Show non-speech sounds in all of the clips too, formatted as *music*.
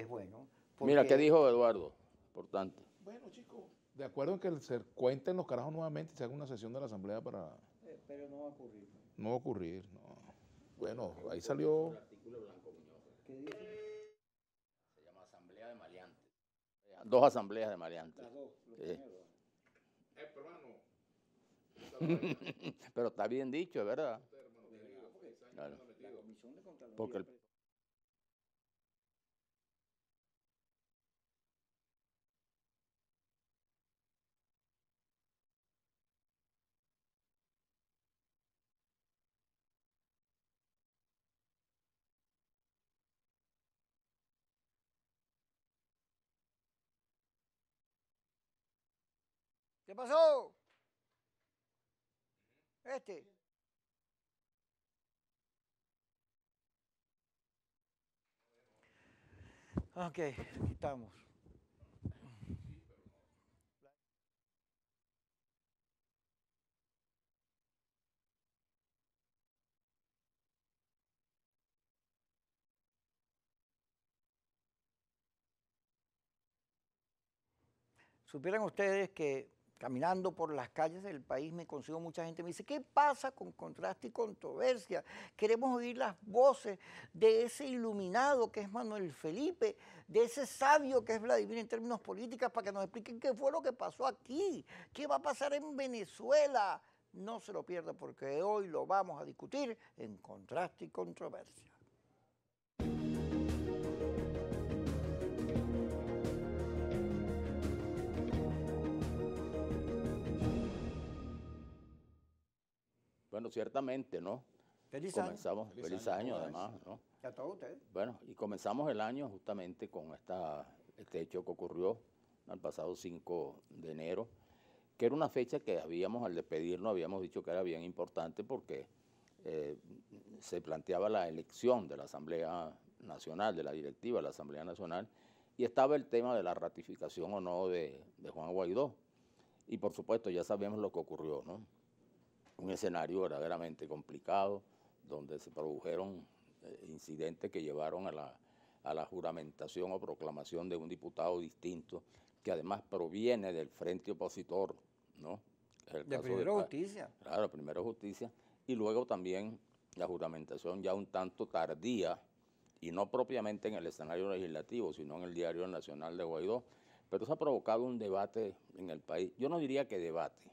es bueno. Mira, ¿qué dijo Eduardo? Importante. Bueno, chicos, de acuerdo en que se cuenten los carajos nuevamente y se haga una sesión de la Asamblea para... Eh, pero no va a ocurrir. No, va a ocurrir, no. Bueno, ahí salió... ¿Qué dice? Se llama Asamblea de Maleantes. Dos asambleas de Maleantes. Las dos, eh, *laughs* pero, está bien dicho, es verdad. Claro. Porque el pasó? Este. Ok, estamos. Supieran ustedes que caminando por las calles del país me consigo mucha gente, me dice, ¿qué pasa con contraste y controversia? Queremos oír las voces de ese iluminado que es Manuel Felipe, de ese sabio que es Vladimir en términos políticos, para que nos expliquen qué fue lo que pasó aquí, qué va a pasar en Venezuela. No se lo pierda porque hoy lo vamos a discutir en contraste y controversia. Bueno, ciertamente, ¿no? Feliz año. Feliz, feliz año, además, ¿no? Y a todos ustedes. Bueno, y comenzamos el año justamente con esta, este hecho que ocurrió el pasado 5 de enero, que era una fecha que habíamos, al despedirnos, habíamos dicho que era bien importante porque eh, se planteaba la elección de la Asamblea Nacional, de la directiva de la Asamblea Nacional, y estaba el tema de la ratificación o no de, de Juan Guaidó. Y por supuesto ya sabemos lo que ocurrió, ¿no? un escenario verdaderamente complicado, donde se produjeron eh, incidentes que llevaron a la, juramentación o proclamación de un diputado distinto, que además proviene del frente opositor, ¿no? El de primero justicia. Claro, primero justicia. Y luego también la juramentación ya un tanto tardía, y no propiamente en el escenario legislativo, sino en el diario nacional de Guaidó. Pero eso ha provocado un debate en el país. Yo no diría que debate,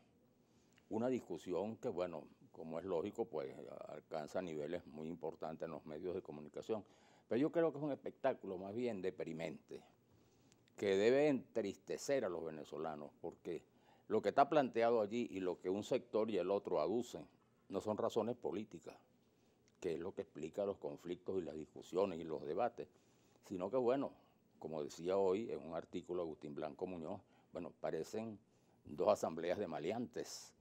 una discusión que, bueno, como es lógico, pues alcanza niveles muy importantes en los medios de comunicación. Pero yo creo que es un espectáculo más bien deprimente, que debe entristecer a los venezolanos, porque lo que está planteado allí y lo que un sector y el otro aducen no son razones políticas, que es lo que explica los conflictos y las discusiones y los debates, sino que, bueno, como decía hoy en un artículo Agustín Blanco Muñoz, bueno, parecen dos asambleas de maleantes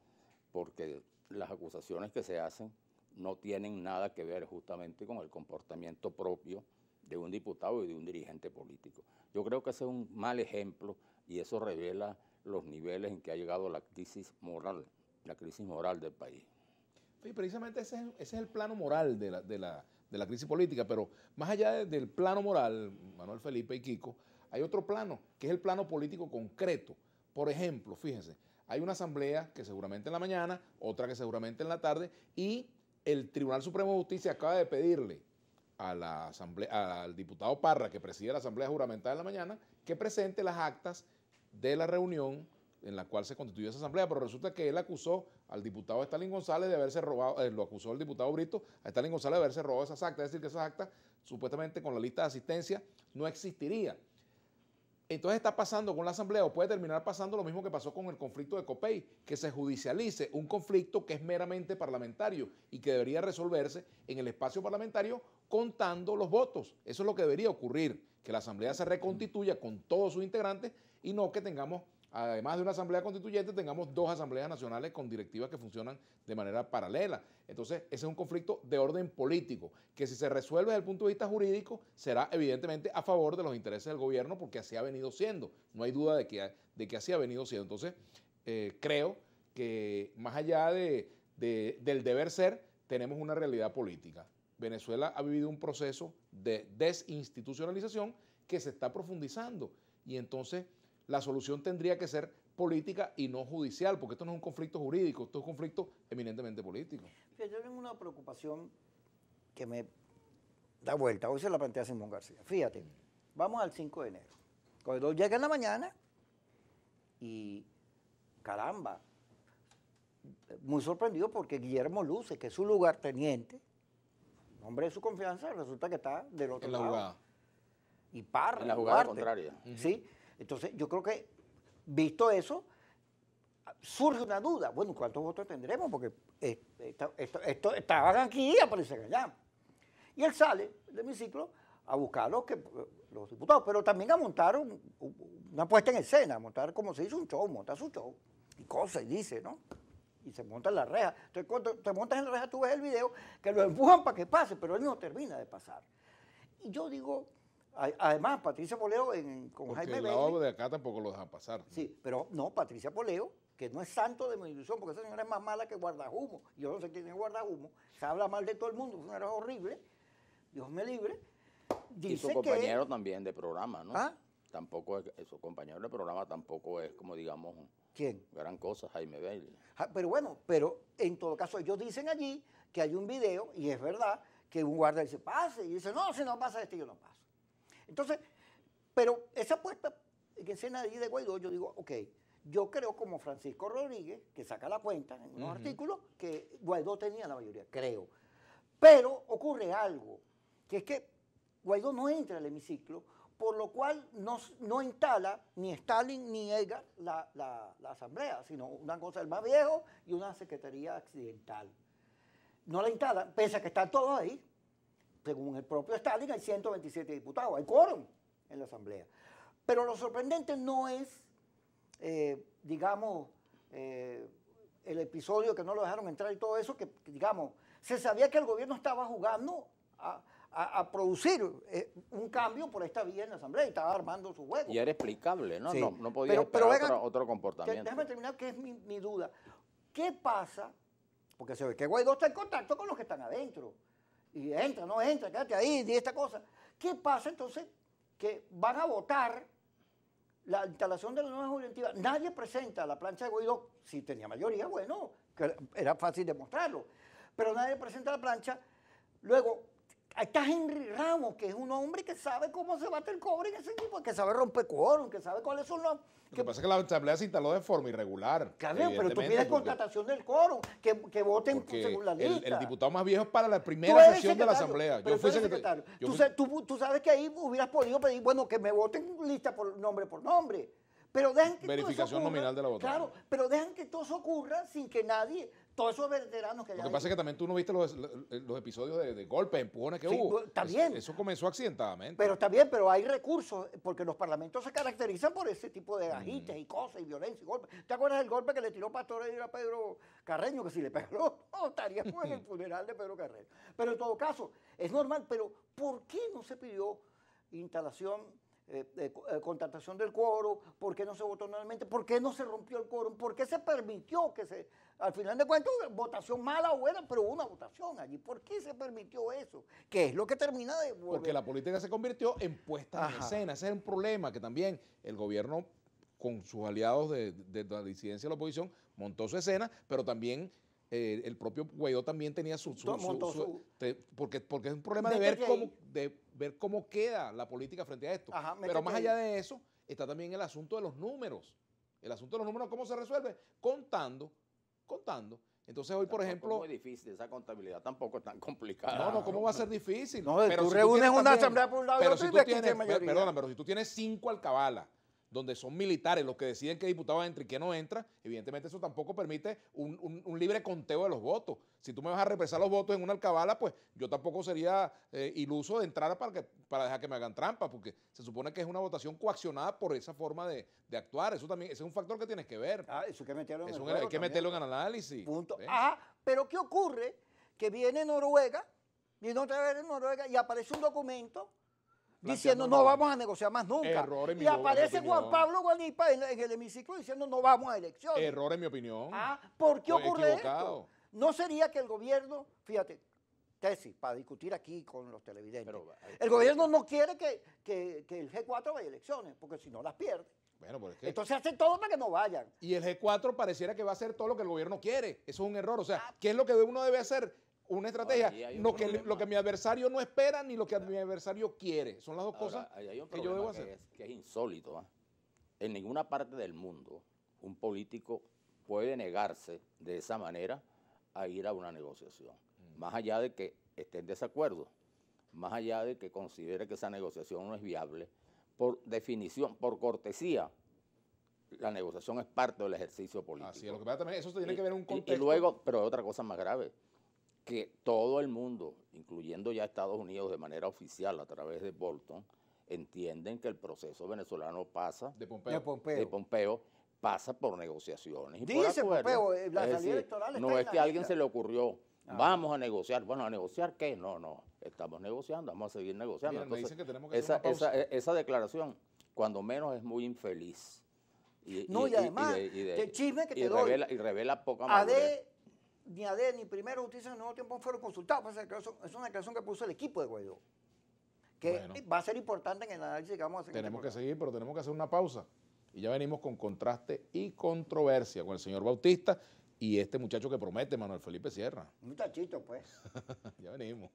porque las acusaciones que se hacen no tienen nada que ver justamente con el comportamiento propio de un diputado y de un dirigente político. Yo creo que ese es un mal ejemplo y eso revela los niveles en que ha llegado la crisis moral, la crisis moral del país. Sí, precisamente ese es, el plano moral de la, crisis política, pero más allá del plano moral, Manuel Felipe y Kiko, hay otro plano, que es el plano político concreto. Por ejemplo, fíjense, hay una asamblea que seguramente en la mañana, otra que seguramente en la tarde, y el Tribunal Supremo de Justicia acaba de pedirle a la asamblea, al diputado Parra, que preside la Asamblea Juramentada en la mañana, que presente las actas de la reunión en la cual se constituyó esa asamblea, pero resulta que él acusó al diputado Stalin González de haberse robado, eh, lo acusó el diputado Brito, a Stalin González de haberse robado esas actas, es decir, que esas actas, supuestamente con la lista de asistencia, no existiría entonces está pasando con la Asamblea o puede terminar pasando lo mismo que pasó con el conflicto de Copey, que se judicialice un conflicto que es meramente parlamentario y que debería resolverse en el espacio parlamentario contando los votos. Eso es lo que debería ocurrir, que la Asamblea se reconstituya con todos sus integrantes y no que tengamos además de una asamblea constituyente, tengamos dos asambleas nacionales con directivas que funcionan de manera paralela. Entonces, ese es un conflicto de orden político, que si se resuelve desde el punto de vista jurídico, será evidentemente a favor de los intereses del gobierno, porque así ha venido siendo. No hay duda de que, de que así ha venido siendo. Entonces, eh, creo que más allá de, del deber ser, tenemos una realidad política. Venezuela ha vivido un proceso de desinstitucionalización que se está profundizando. Y entonces la solución tendría que ser política y no judicial, porque esto no es un conflicto jurídico, esto es un conflicto eminentemente político. yo tengo una preocupación que me da vuelta. Hoy se la plantea Simón García. Fíjate, vamos al 5 de enero. Cuando llega en la mañana y caramba, muy sorprendido porque Guillermo Luce, que es su lugar teniente, hombre de su confianza, resulta que está del otro en la lado. Y Parra. En la jugada contraria. ¿sí? Entonces, yo creo que, visto eso, surge una duda. Bueno, ¿cuántos votos tendremos? Porque esto, estaba estaban aquí y allá. Y él sale del hemiciclo a buscar los, que, los diputados, pero también a montar una puesta en escena, a montar como se dice un show, montar su show. Y cosas, y dice, ¿no? Y se monta en la reja. Entonces, cuando te montas en la reja, tú ves el video que lo empujan para que pase, pero él no termina de pasar. Y yo digo, Además, Patricia Poleo con Jaime el lado de acá tampoco lo deja pasar. Sí, pero no, Patricia Poleo, que no es santo de mi ilusión, porque esa señora es más mala que guardahumo. Yo no sé quién es guardahumo. Se habla mal de todo el mundo, es una horrible. Dios me libre. Dice y su compañero también de programa, ¿no? ¿Ah? Tampoco es, eh, su compañero de programa tampoco es como digamos. ¿Quién? Gran cosa, Jaime Bailey. pero bueno, pero en todo caso, ellos dicen allí que hay un video, y es verdad, que un guarda dice, pase, y dice, no, si no pasa este, yo no paso. Entonces, pero esa apuesta que escena ahí de Guaidó, yo digo, ok, yo creo como Francisco Rodríguez, que saca la cuenta en unos artículos, que Guaidó tenía la mayoría, creo. Pero ocurre algo, que es que Guaidó no entra al hemiciclo, por lo cual no, instala ni Stalin ni Edgar la, asamblea, sino una cosa del más viejo y una secretaría accidental. No la instala, pese que están todos ahí, según el propio Stalin, hay 127 diputados, hay quórum en la Asamblea. Pero lo sorprendente no es, eh, digamos, eh, el episodio que no lo dejaron entrar y todo eso, que, digamos, se sabía que el gobierno estaba jugando a, producir eh, un cambio por esta vía en la Asamblea y estaba armando su juego. Y era explicable, ¿no? No, podía esperar otro, comportamiento. Déjame terminar, que es mi duda. ¿Qué pasa? Porque se ve que Guaidó está en contacto con los que están adentro y entra, no entra, quédate ahí, di esta cosa. ¿Qué pasa entonces? Que van a votar la instalación de la nueva juventud. Nadie presenta la plancha de Guaidó, si tenía mayoría, bueno, que era fácil demostrarlo, pero nadie presenta la plancha. Luego, está Henry Ramos, que es un hombre que sabe cómo se bate el cobre en ese equipo, que sabe romper quórum, que sabe cuáles son los... Que, lo que pasa es que la asamblea se instaló de forma irregular. Claro, pero tú pides contratación del coro, que, voten según la lista. El, diputado más viejo es para la primera sesión de la asamblea. Yo fui secretario. Tú, sabes que ahí hubieras podido pedir, bueno, que me voten lista por nombre por nombre. Pero dejan que Verificación nominal de la votación. Claro, pero dejan que todo eso ocurra sin que nadie todos esos veteranos que Lo que pasa es que también tú no viste los, episodios de, golpes, empujones que sí, hubo. Está bien. Eso, comenzó accidentadamente. Pero está bien, pero hay recursos, porque los parlamentos se caracterizan por ese tipo de agites y cosas, y violencia y golpes. ¿Te acuerdas del golpe que le tiró Pastor a Pedro Carreño? Que si le pegó, *laughs* no, estaríamos *laughs* en el funeral de Pedro Carreño. Pero en todo caso, es normal, pero ¿por qué no se pidió instalación eh, eh, contratación del coro, por qué no se votó normalmente, por qué no se rompió el quórum, por qué se permitió que se, al final de cuentas, votación mala o buena, pero una votación allí. ¿Por qué se permitió eso? ¿Qué es lo que termina de... Porque la política se convirtió en puesta en escena. Ese es un problema que también el gobierno con sus aliados de, de la disidencia de la oposición montó su escena, pero también eh, el propio Guaidó también tenía su... porque, porque es un problema de ver, cómo, de ver cómo queda la política frente a esto. Pero más allá de eso, está también el asunto de los números. El asunto de los números, ¿cómo se resuelve? Contando, contando. Entonces hoy, por ejemplo... Es difícil, esa contabilidad tampoco es tan complicada. No, no, ¿cómo va a ser difícil? No, pero tú reúnes una asamblea por un lado pero y si tú tienes, Perdóname, pero si tú tienes cinco alcabalas, donde son militares los que deciden qué diputado entra y qué no entra, evidentemente eso tampoco permite un, libre conteo de los votos. Si tú me vas a represar los votos en una alcabala, pues yo tampoco sería eh, iluso de entrar para, que, para dejar que me hagan trampa, porque se supone que es una votación coaccionada por esa forma de, actuar. Eso también ese es un factor que tienes que ver. Ah, eso hay que meterlo en, el que meterlo en análisis. Punto. Ah, pero ¿qué ocurre? Que viene Noruega, viene otra vez en Noruega y aparece un documento diciendo no vamos a negociar más nunca. Error y aparece Juan Pablo Guanipa en, el hemiciclo diciendo no vamos a elecciones. Error en mi opinión. Ah, ¿por qué ocurre esto? No sería que el gobierno, fíjate, tesis para discutir aquí con los televidentes. Eh, el gobierno no quiere que, el G4 vaya a elecciones, porque si no las pierde. Bueno, Entonces hace todo para que no vayan. Y el G4 pareciera que va a hacer todo lo que el gobierno quiere. Eso es un error. O sea, ah. ¿qué es lo que uno debe hacer? una estrategia. lo, que, lo que mi adversario no espera ni lo que mi adversario quiere. Son las dos cosas que yo debo hacer. Que es, insólito. ¿ah? En ninguna parte del mundo un político puede negarse de esa manera a ir a una negociación. Mm. Más allá de que esté en desacuerdo, más allá de que considere que esa negociación no es viable, por definición, por cortesía, la negociación es parte del ejercicio político. Así es, lo que pasa también, eso tiene que ver un contexto. Y, y luego, pero otra cosa más grave, que todo el mundo, incluyendo ya Estados Unidos de manera oficial a través de Bolton, entienden que el proceso venezolano pasa de Pompeo, de Pompeo. pasa por negociaciones. Dice Pompeo, eh, la electoral No es que a alguien se le ocurrió, ah. vamos a negociar. Bueno, ¿a negociar qué? No, no, estamos negociando, vamos a seguir negociando. esa, declaración, cuando menos, es muy infeliz. Y, no, y, además, chisme que te Revela, y revela poca madurez ni ADE ni Primera Justicia en nuevo tiempo fueron consultados. Pues, es una declaración que puso el equipo de Guaidó, que va a ser importante en el análisis que vamos a hacer. Tenemos que seguir, pero tenemos que hacer una pausa. Y ya venimos con contraste y controversia con el señor Bautista y este muchacho que promete, Manuel Felipe Sierra. Muchachito, pues. *laughs* ya venimos.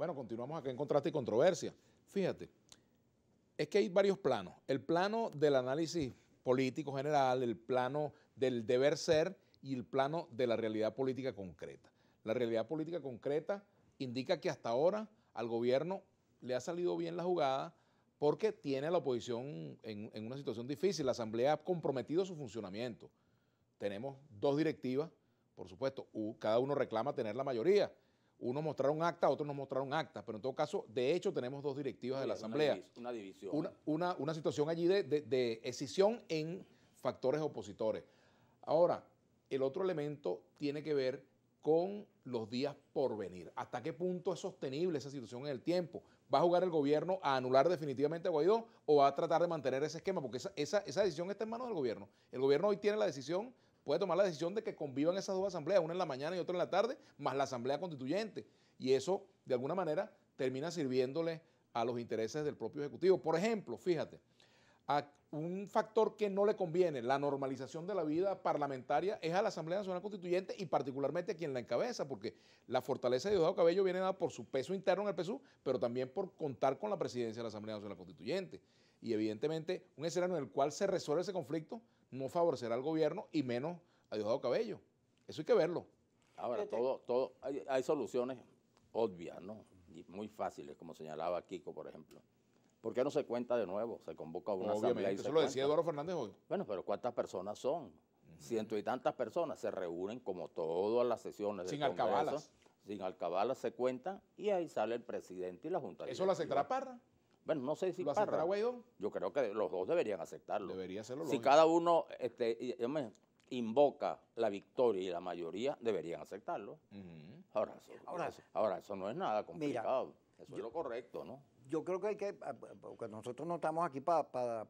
Bueno, continuamos acá en Contraste y Controversia. Fíjate, es que hay varios planos. El plano del análisis político general, el plano del deber ser y el plano de la realidad política concreta. La realidad política concreta indica que hasta ahora al gobierno le ha salido bien la jugada porque tiene a la oposición en, en una situación difícil. La Asamblea ha comprometido su funcionamiento. Tenemos dos directivas, por supuesto, cada uno reclama tener la mayoría uno mostraron acta, otros no mostraron acta, pero en todo caso, de hecho, tenemos dos directivas de la Asamblea. Una, división. Una, situación allí de, de, escisión en factores opositores. Ahora, el otro elemento tiene que ver con los días por venir. ¿Hasta qué punto es sostenible esa situación en el tiempo? ¿Va a jugar el gobierno a anular definitivamente a Guaidó o va a tratar de mantener ese esquema? Porque esa, esa decisión está en manos del gobierno. El gobierno hoy tiene la decisión puede tomar la decisión de que convivan esas dos asambleas, una en la mañana y otra en la tarde, más la asamblea constituyente. Y eso, de alguna manera, termina sirviéndole a los intereses del propio Ejecutivo. Por ejemplo, fíjate, a un factor que no le conviene, la normalización de la vida parlamentaria, es a la Asamblea Nacional Constituyente y particularmente a quien la encabeza, porque la fortaleza de Diosdado Cabello viene dada por su peso interno en el PSU, pero también por contar con la presidencia de la Asamblea Nacional Constituyente. Y evidentemente, un escenario en el cual se resuelve ese conflicto no favorecerá al gobierno y menos a Diosdado Cabello. Eso hay que verlo. Ahora, todo, todo, hay, soluciones obvias, ¿no? Y muy fáciles, como señalaba Kiko, por ejemplo. ¿Por qué no se cuenta de nuevo? Se convoca a una asamblea eso lo decía Eduardo Fernández hoy. Bueno, pero ¿cuántas personas son? Ciento y tantas personas se reúnen como todas las sesiones. Sin alcabalas. Sin alcabalas se cuentan y ahí sale el presidente y la Junta. ¿Eso la lo bueno, no sé si ¿Lo Yo creo que los dos deberían aceptarlo. Debería hacerlo. Si cada uno este, invoca la victoria y la mayoría, deberían aceptarlo. ahora, eso, ahora, ahora, no es nada complicado. eso es lo correcto, ¿no? Yo creo que hay que, ah, porque nosotros no estamos aquí para, para,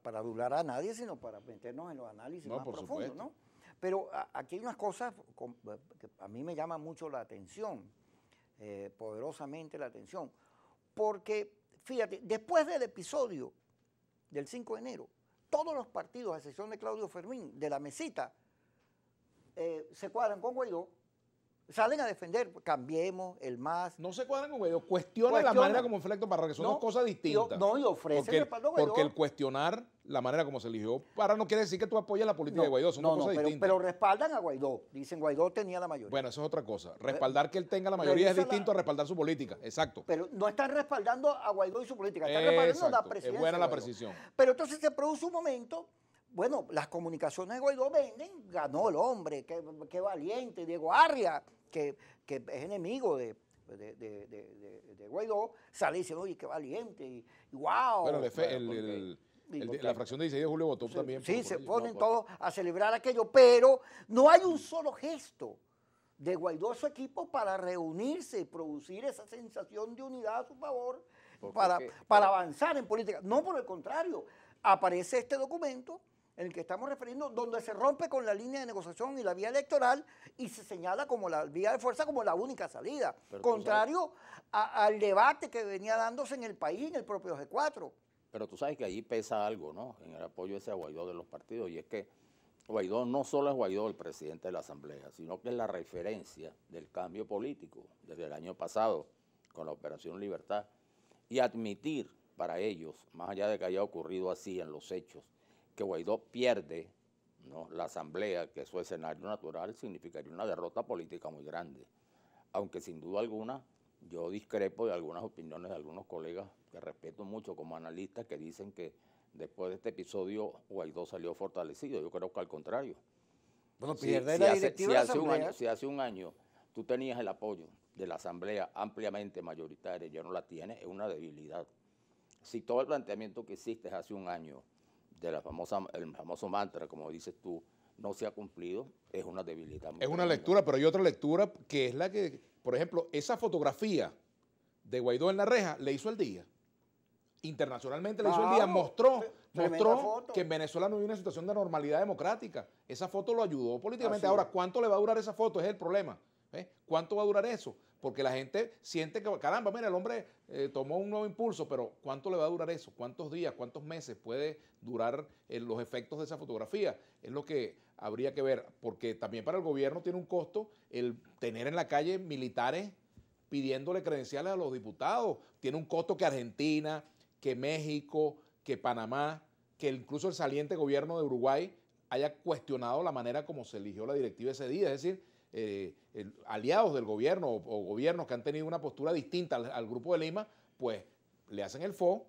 a nadie, sino para meternos en los análisis más profundos, ¿no? Pero aquí hay unas cosas que a mí me llama mucho la atención, eh, poderosamente la atención, porque Fíjate, después del episodio del 5 de enero, todos los partidos, a excepción de Claudio Fermín, de la mesita, eh, se cuadran con Guaidó, salen a defender, cambiemos el más. No se cuadran con Guaidó, cuestiona la manera como efecto para que son dos cosas distintas. Yo, no, y ofrecen porque, el Guaidó. Porque el cuestionar la manera como se eligió. para no quiere decir que tú apoyes la política de Guaidó, no, cosa distinta. pero, respaldan a Guaidó, dicen Guaidó tenía la mayoría. Bueno, eso es otra cosa. Respaldar que él tenga la mayoría es distinto a respaldar su política, exacto. Pero no están respaldando a Guaidó y su política, están respaldando la presidencia. buena la precisión. Pero entonces se produce un momento bueno, las comunicaciones de Guaidó venden, ganó el hombre, qué, valiente, Diego Arria, que, es enemigo de, de, de, de, Guaidó, sale y dice, oye, qué valiente, y, wow. Bueno, el, la fracción de 16 de julio votó también. Sí, se ponen todos pues. a celebrar aquello, pero no hay un solo gesto de Guaidó a su equipo para reunirse, y producir esa sensación de unidad a su favor, para, para eh, avanzar en política. No, por el contrario, aparece este documento en el que estamos refiriendo, donde se rompe con la línea de negociación y la vía electoral y se señala como la vía de fuerza como la única salida, contrario al debate que venía dándose en el país, en el propio G4. Pero tú sabes que ahí pesa algo, ¿no? En el apoyo ese a Guaidó de los partidos. Y es que Guaidó no solo es Guaidó el presidente de la Asamblea, sino que es la referencia del cambio político desde el año pasado con la Operación Libertad. Y admitir para ellos, más allá de que haya ocurrido así en los hechos, que Guaidó pierde ¿no? la Asamblea, que es su escenario natural, significaría una derrota política muy grande. Aunque sin duda alguna yo discrepo de algunas opiniones de algunos colegas que respeto mucho como analistas, que dicen que después de este episodio Guaidó salió fortalecido. Yo creo que al contrario. Bueno, si, hace, año, si hace un año tú tenías el apoyo de la Asamblea ampliamente mayoritaria, y ya no la tienes, es una debilidad. Si todo el planteamiento que hiciste hace un año de la famosa, el famoso mantra, como dices tú, no se ha cumplido, es una debilidad. Es una lectura, pero hay otra lectura que es la que, por ejemplo, esa fotografía de Guaidó en la reja le hizo el día internacionalmente le hizo el día, mostró, mostró que en Venezuela no hay una situación de normalidad democrática. Esa foto lo ayudó políticamente. Ahora, ¿cuánto le va a durar esa foto? Es el problema. ¿eh? ¿Cuánto va a durar eso? Porque la gente siente que, caramba, mira, el hombre eh, tomó un nuevo impulso, pero ¿cuánto le va a durar eso? ¿Cuántos días, cuántos meses puede durar eh, los efectos de esa fotografía? Es lo que habría que ver, porque también para el gobierno tiene un costo el tener en la calle militares pidiéndole credenciales a los diputados. Tiene un costo que Argentina, que México, que Panamá, que incluso el saliente gobierno de Uruguay haya cuestionado la manera como se eligió la directiva ese día. Es decir, eh, aliados del gobierno o, gobiernos que han tenido una postura distinta al, Grupo de Lima, pues le hacen el fo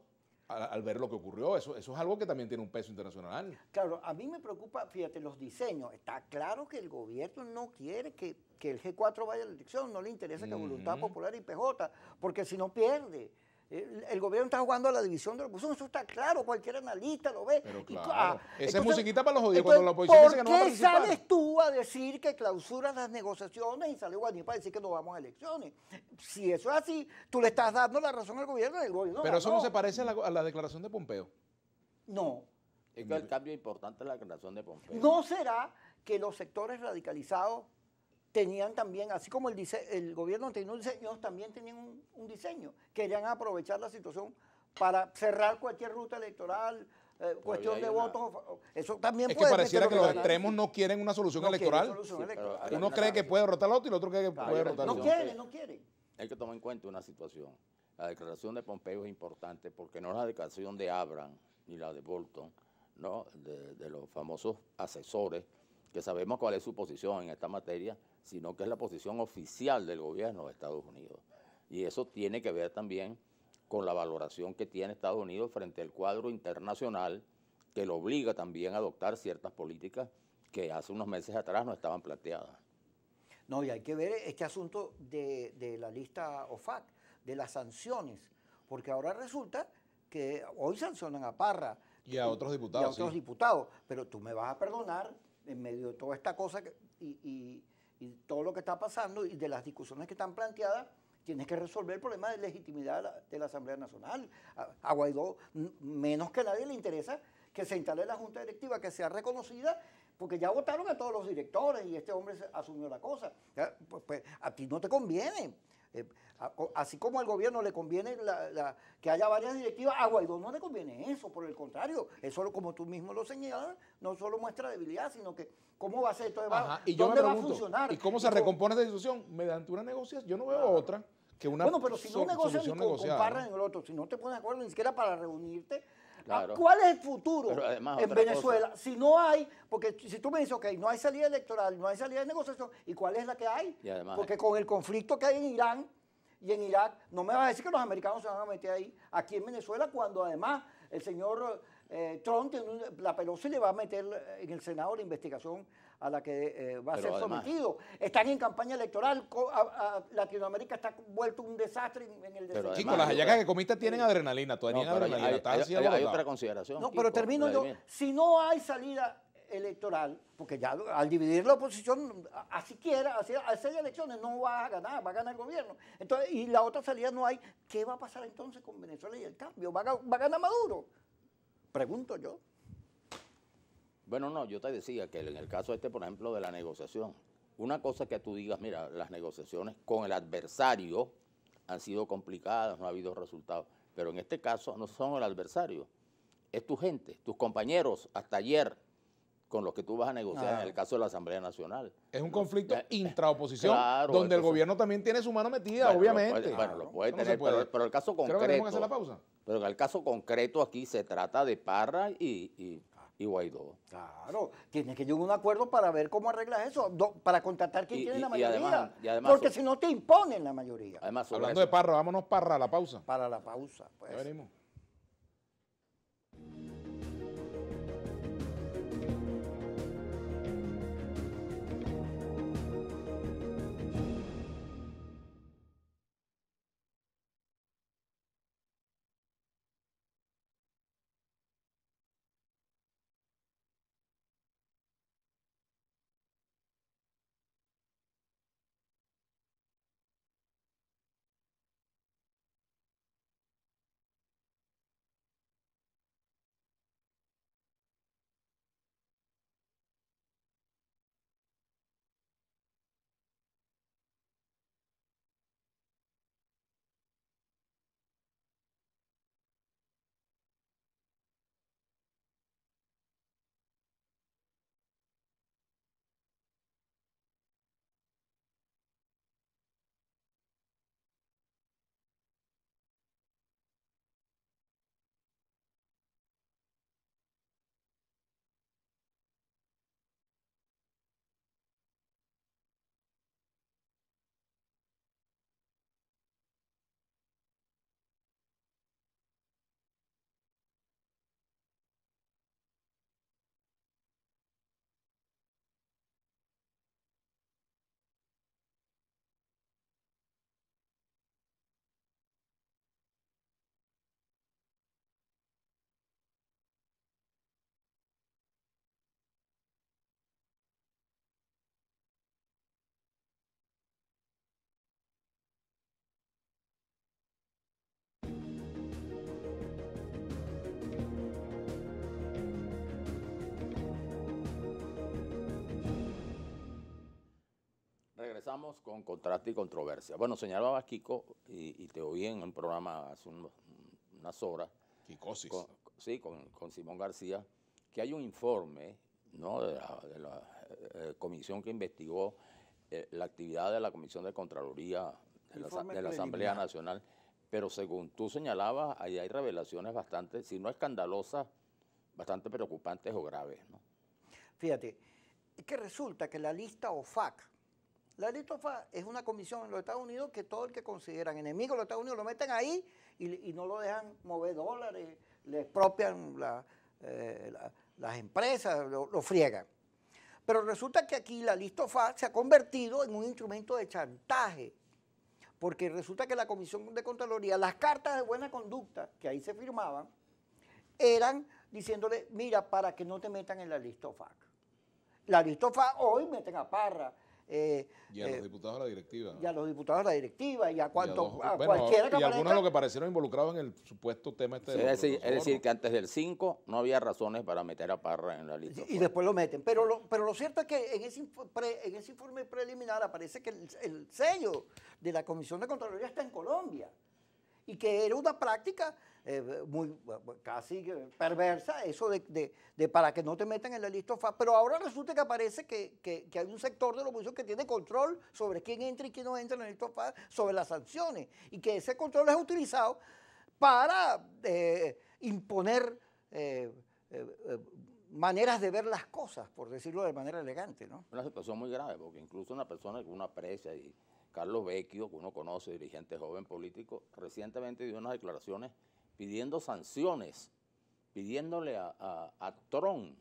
al, ver lo que ocurrió. Eso, es algo que también tiene un peso internacional. Claro, a mí me preocupa, fíjate, los diseños. Está claro que el gobierno no quiere que, el G4 vaya a la elección, no le interesa que la Voluntad Popular y PJ, porque si no pierde el gobierno está jugando a la división de la oposición, eso está claro, cualquier analista lo ve. Pero claro, ah, esa es musiquita para los jodidos cuando la oposición dice que no va a sales tú a decir que clausuras las negociaciones y sale Guadalupe para decir que no vamos a elecciones? Si eso es así, tú le estás dando la razón al gobierno del gobierno. Pero eso no, se parece a la, a la declaración de Pompeo. No. Es que el cambio importante es la declaración de Pompeo. No será que los sectores radicalizados tenían también, así como el, dice el gobierno tenía un diseño, también tenían un, diseño. Querían aprovechar la situación para cerrar cualquier ruta electoral, eh, cuestión de votos. Eso también es puede que pareciera que, los extremos no quieren una solución electoral. Uno cree que puede derrotar al otro y el otro cree que puede derrotar al otro. No quieren, no quieren. Hay que tomar en cuenta una situación. La declaración de Pompeo es importante porque no es la declaración de Abraham ni la de Bolton, ¿no? de los famosos asesores que sabemos cuál es su posición en esta materia, sino que es la posición oficial del gobierno de Estados Unidos. Y eso tiene que ver también con la valoración que tiene Estados Unidos frente al cuadro internacional que lo obliga también a adoptar ciertas políticas que hace unos meses atrás no estaban planteadas. No, y hay que ver este asunto de, la lista OFAC, de las sanciones, porque ahora resulta que hoy sancionan a Parra y a otros diputados. a otros diputados, pero tú me vas a perdonar en medio de toda esta cosa y, todo lo que está pasando y de las discusiones que están planteadas, tienes que resolver el problema de legitimidad de la, Asamblea Nacional. A, Guaidó menos que a nadie le interesa que se instale la Junta Directiva, que sea reconocida, porque ya votaron a todos los directores y este hombre asumió la cosa. Pues, pues, a ti no te conviene. Eh, así como al gobierno le conviene la, que haya varias directivas, a Guaidó no le conviene eso, por el contrario, eso como tú mismo lo señalas, no solo muestra debilidad, sino que cómo va a ser, esto, ¿dónde va a funcionar. ¿Y cómo se recompone esta situación? Mediante una negociación, yo no veo otra que una Bueno, pero si no negocian ni con en el otro, si no te pones de acuerdo ni siquiera para reunirte, ¿Cuál es el futuro en Venezuela? Si no hay, porque si tú me dices, ok, no hay salida electoral, no hay salida de negociación, ¿y cuál es la que hay? porque eh. con el conflicto que hay en Irán y en Irak, no me vas a decir que los americanos se van a meter ahí, aquí en Venezuela, cuando además el señor eh, Trump, la Pelosi le va a meter en el Senado la investigación a la que eh, va a ser sometido. Están en campaña electoral, Latinoamérica está vuelto un desastre en, el desastre. Chicos, las hallacas que comiste tienen adrenalina, todavía Hay, otra consideración. No, pero termino yo. Si no hay salida electoral, porque ya al dividir la oposición, así quiera, así, a elecciones no va a ganar, va a ganar el gobierno. Entonces, y la otra salida no hay. ¿Qué va a pasar entonces con Venezuela y el cambio? va a ganar Maduro? Pregunto yo. Bueno, no, yo te decía que en el caso este, por ejemplo, de la negociación, una cosa que tú digas, mira, las negociaciones con el adversario han sido complicadas, no ha habido resultados, pero en este caso no son el adversario, es tu gente, tus compañeros hasta ayer con los que tú vas a negociar en el ah. caso de la Asamblea Nacional. Es un conflicto eh, eh, intraoposición donde el gobierno también tiene su mano metida, obviamente. bueno, lo puede tener, Pero, el caso concreto... Creo hacer la pausa. Pero en el caso concreto aquí se trata de Parra y y Guaidó. Claro, tiene que llegar a un acuerdo para ver cómo arreglas eso, para contratar quién tiene la mayoría. porque si no te imponen la mayoría. Hablando de parra, vámonos para la pausa. Para la pausa, pues. Regresamos con contraste y controversia. Bueno, señalaba Kiko, y, te oí en un programa hace unas horas. Kikosis. sí, con, Simón García, que hay un informe de la, eh, comisión que investigó eh, la actividad de la Comisión de Contraloría de, la, Asamblea Nacional, pero según tú señalabas, ahí hay revelaciones bastante, si no escandalosas, bastante preocupantes o graves. ¿no? Fíjate, que resulta que la lista OFAC, la listofa es una comisión en los Estados Unidos que todo el que consideran enemigo de los Estados Unidos lo meten ahí y, no lo dejan mover dólares, le expropian eh, las empresas, lo, friegan. Pero resulta que aquí la listofa se ha convertido en un instrumento de chantaje, porque resulta que la Comisión de Contraloría, las cartas de buena conducta que ahí se firmaban, eran diciéndole, mira, para que no te metan en la listofa. La listofa hoy meten a Parra, eh, y a los eh, diputados de la directiva. Y a los diputados de la directiva, y a, cualquiera que Y algunos de los que parecieron involucrados en el supuesto tema este. es, decir, que antes del 5 no había razones para meter a Parra en la lista. Y, pues. después lo meten. Pero lo, pero lo cierto es que en ese, en ese informe preliminar aparece que el, el sello de la Comisión de Contraloría está en Colombia y que era una práctica eh, muy casi perversa, eso de, para que no te metan en la lista Pero ahora resulta que aparece que, que, hay un sector de la oposición que tiene control sobre quién entra y quién no entra en la lista sobre las sanciones, y que ese control es utilizado para eh, imponer eh, maneras de ver las cosas, por decirlo de manera elegante. ¿no? Una situación muy grave, porque incluso una persona que uno aprecia y Carlos Vecchio, que uno conoce, dirigente joven político, recientemente dio unas declaraciones pidiendo sanciones, pidiéndole a, a, Tron,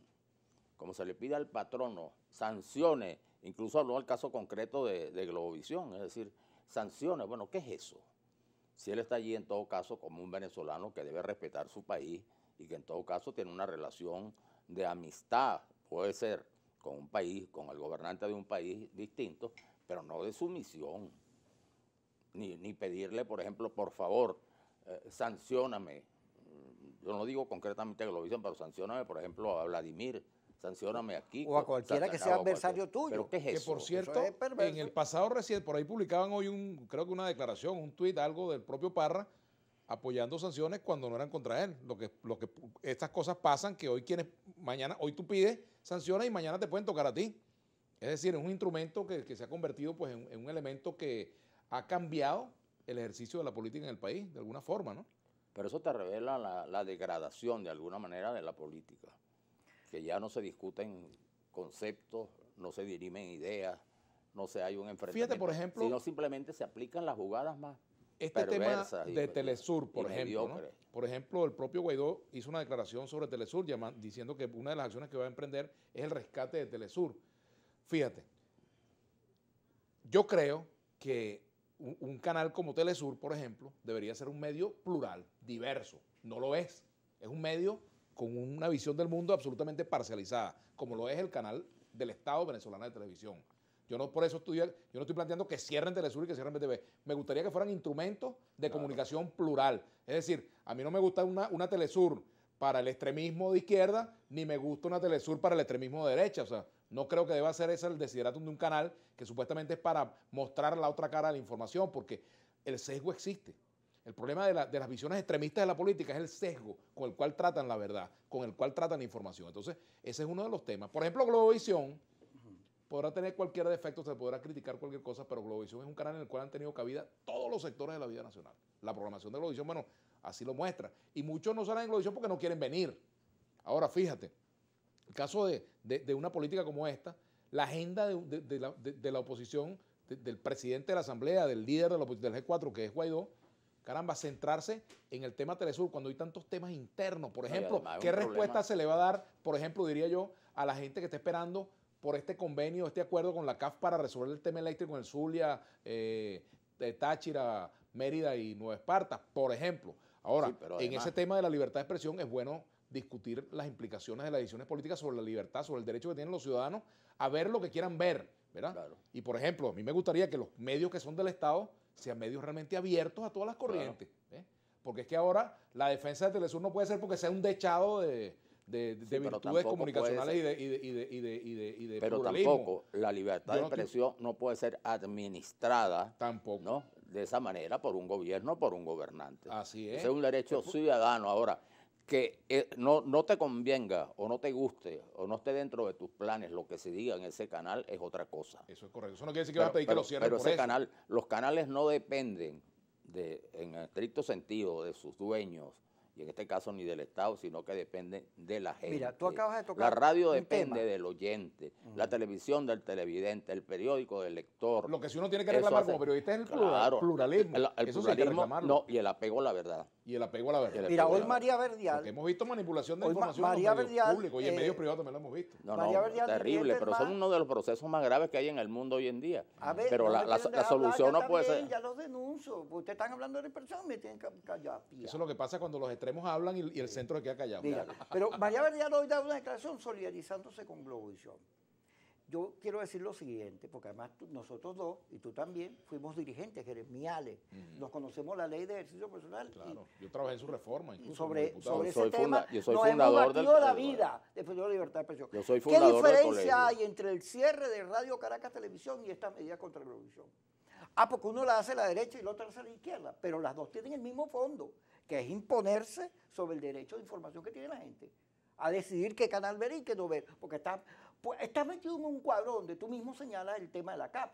como se le pide al patrono, sanciones, incluso habló del caso concreto de, Globovisión, es decir, sanciones, bueno, ¿qué es eso? Si él está allí en todo caso como un venezolano que debe respetar su país y que en todo caso tiene una relación de amistad, puede ser, con un país, con el gobernante de un país distinto, pero no de sumisión, ni pedirle, por ejemplo, por favor, eh, sancioname, yo no digo concretamente que lo dicen, pero sancioname, por ejemplo, a Vladimir, sancioname aquí. O a cualquiera que sea adversario tuyo. Que por cierto, en el pasado reciente, por ahí publicaban hoy un, creo que una declaración, un tuit, algo del propio Parra, apoyando sanciones cuando no eran contra él. Lo que, lo que estas cosas pasan que hoy quienes, mañana, hoy tú pides sanciones y mañana te pueden tocar a ti. Es decir, es un instrumento que, se ha convertido pues, en un elemento que ha cambiado el ejercicio de la política en el país, de alguna forma, ¿no? Pero eso te revela la, degradación, de alguna manera, de la política, que ya no se discuten conceptos, no se dirimen ideas, no se hay un enfrentamiento. Fíjate, por ejemplo... Sino simplemente se aplican las jugadas más este tema de Telesur, por ejemplo, por ejemplo, el propio Guaidó hizo una declaración sobre Telesur diciendo que una de las acciones que va a emprender es el rescate de Telesur. Fíjate, yo creo que un, canal como Telesur, por ejemplo, debería ser un medio plural, diverso. No lo es. Es un medio con una visión del mundo absolutamente parcializada, como lo es el canal del Estado venezolano de televisión. Yo no por eso estoy, yo no estoy planteando que cierren Telesur y que cierren BTV. Me gustaría que fueran instrumentos de comunicación plural. Es decir, a mí no me gusta una, una Telesur para el extremismo de izquierda, ni me gusta una Telesur para el extremismo de derecha. O sea, no creo que deba ser ese el desideratum de un canal que supuestamente es para mostrar la otra cara de la información, porque el sesgo existe. El problema de, las visiones extremistas de la política es el sesgo con el cual tratan la verdad, con el cual tratan la información. Entonces, ese es uno de los temas. Por ejemplo, Globovisión podrá tener cualquier defecto, se podrá criticar cualquier cosa, pero Globovisión es un canal en el cual han tenido cabida todos los sectores de la vida nacional. La programación de Globovisión, bueno, así lo muestra. Y muchos no salen en Globovisión porque no quieren venir. Ahora, fíjate, el caso de, una política como esta, la agenda de, la, oposición, del presidente de la Asamblea, del líder de la del G4, que es Guaidó, caramba, centrarse en el tema Telesur cuando hay tantos temas internos. Por ejemplo, ¿qué respuesta se le va a dar, por ejemplo, diría yo, a la gente que está esperando por este convenio, este acuerdo con la CAF para resolver el tema eléctrico en el Zulia, eh, eh, Táchira, Mérida y Nueva Esparta, por ejemplo? Ahora, en ese tema de la libertad de expresión es bueno discutir las implicaciones de las decisiones políticas sobre la libertad, sobre el derecho que tienen los ciudadanos a ver lo que quieran ver, ¿verdad? Y por ejemplo, a mí me gustaría que los medios que son del Estado sean medios realmente abiertos a todas las corrientes. ¿eh? Porque es que ahora la defensa de Telesur no puede ser porque sea un dechado de, de, virtudes comunicacionales y de, y de, Pero tampoco la libertad de expresión no puede ser administrada tampoco. de esa manera por un gobierno, por un gobernante. Así es. es un derecho ciudadano. Ahora, que eh, no, no te convenga o no te guste o no esté dentro de tus planes lo que se diga en ese canal es otra cosa. Eso es correcto. Eso no quiere decir que vas a pedir que lo cierren pero ese canal, los canales no dependen de, en estricto sentido de sus dueños en este caso ni del Estado, sino que depende de la gente. Mira, tú acabas de tocar. La radio depende del oyente, la televisión del televidente, el periódico del lector. Lo que si uno tiene que reclamar como periodista es el claro, pluralismo. El, pluralismo, no, y el apego a la verdad. Y el apego a la verdad. Mira, hoy María Verdial. hemos visto manipulación de información en medios y en medio eh, medios privados también lo hemos visto. No, no, terrible, pero son uno de los procesos más graves que hay en el mundo hoy en día. A ver, pero la, la, solución no puede ser. Ya los denuncio. Ustedes están hablando de represión, me tienen que callar. Eso es lo que pasa cuando los estrellas hablan y, el centro queda callado. pero María no hoy dado una declaración solidarizándose con Globovisión. Yo quiero decir lo siguiente, porque además nosotros dos, y tú también, fuimos dirigentes jeremiales, Nos conocemos la ley de ejercicio personal. y, yo trabajé en su reforma, Sobre, sobre ese tema, soy nos hemos del, la vida la libertad de ¿Qué diferencia hay entre el cierre de Radio Caracas Televisión y esta medida contra Globovisión? Ah, porque uno la hace a la derecha y la otra la hace la izquierda, pero las dos tienen el mismo fondo que es imponerse sobre el derecho de información que tiene la gente, a decidir qué canal ver y qué no ver, porque está pues, está metido en un cuadro donde tú mismo señalas el tema de la CAP,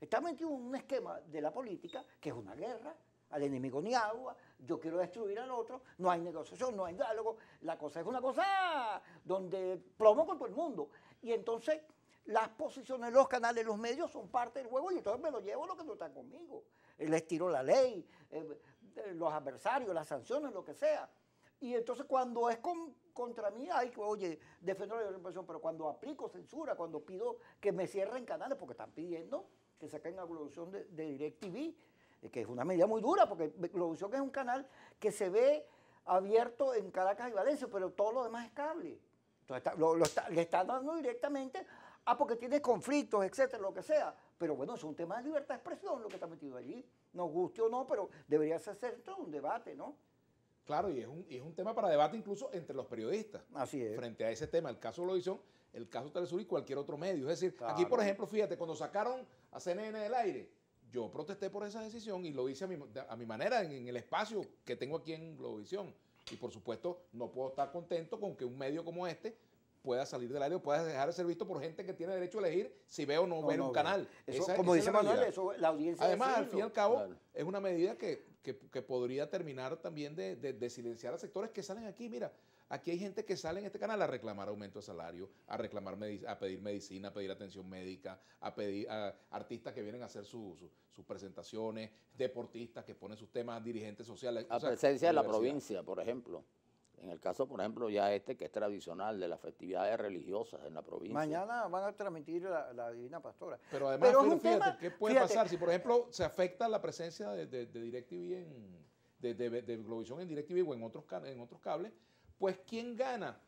está metido en un esquema de la política que es una guerra, al enemigo ni agua, yo quiero destruir al otro, no hay negociación, no hay diálogo, la cosa es una cosa donde plomo con todo el mundo. Y entonces las posiciones, los canales, los medios son parte del juego y entonces me lo llevo lo que no está conmigo. Les tiro la ley, eh, este, los adversarios, las sanciones, lo que sea. Y entonces cuando es contra mí, hay que, oye, defender la libertad de expresión, pero cuando aplico censura, cuando pido que me cierren canales, porque están pidiendo que saquen la producción de, DirecTV, eh, que es una medida muy dura, porque producción es un canal que se ve abierto en Caracas y Valencia, pero todo lo demás es cable. Entonces le están dando directamente, ah, porque tiene conflictos, etcétera, lo que sea. Pero bueno, es un tema de libertad de expresión lo que está metido allí nos guste o no, pero debería ser todo un debate, ¿no? Claro, y es, un, tema para debate incluso entre los periodistas. Así es. Frente a ese tema, el caso Globovisión, el caso Telesur y cualquier otro medio. Es decir, aquí, por ejemplo, fíjate, cuando sacaron a CNN del aire, yo protesté por esa decisión y lo hice a mi, manera, en, en, el espacio que tengo aquí en Globovisión. Y por supuesto, no puedo estar contento con que un medio como este pueda salir del aire, pueda dejar de ser visto por gente que tiene derecho a elegir si ve o no, ver un canal. Eso, como dice Manuel, eso, la audiencia. Además, al fin y al cabo, es una medida que, que, podría terminar también de, silenciar a sectores que salen aquí. Mira, aquí hay gente que sale en este canal a reclamar aumento de salario, a reclamar a pedir medicina, a pedir atención médica, a pedir a artistas que vienen a hacer su, sus presentaciones, deportistas que ponen sus temas, dirigentes sociales. A presencia de la provincia, por ejemplo. En el caso, por ejemplo, ya este que es tradicional de las festividades religiosas en la provincia. Mañana van a transmitir la, Divina Pastora. Pero además, fíjate, ¿qué puede pasar si, por ejemplo, se afecta la presencia de, de, DirecTV en, de, de, en DirecTV o en otros, en otros cables? Pues, ¿quién gana?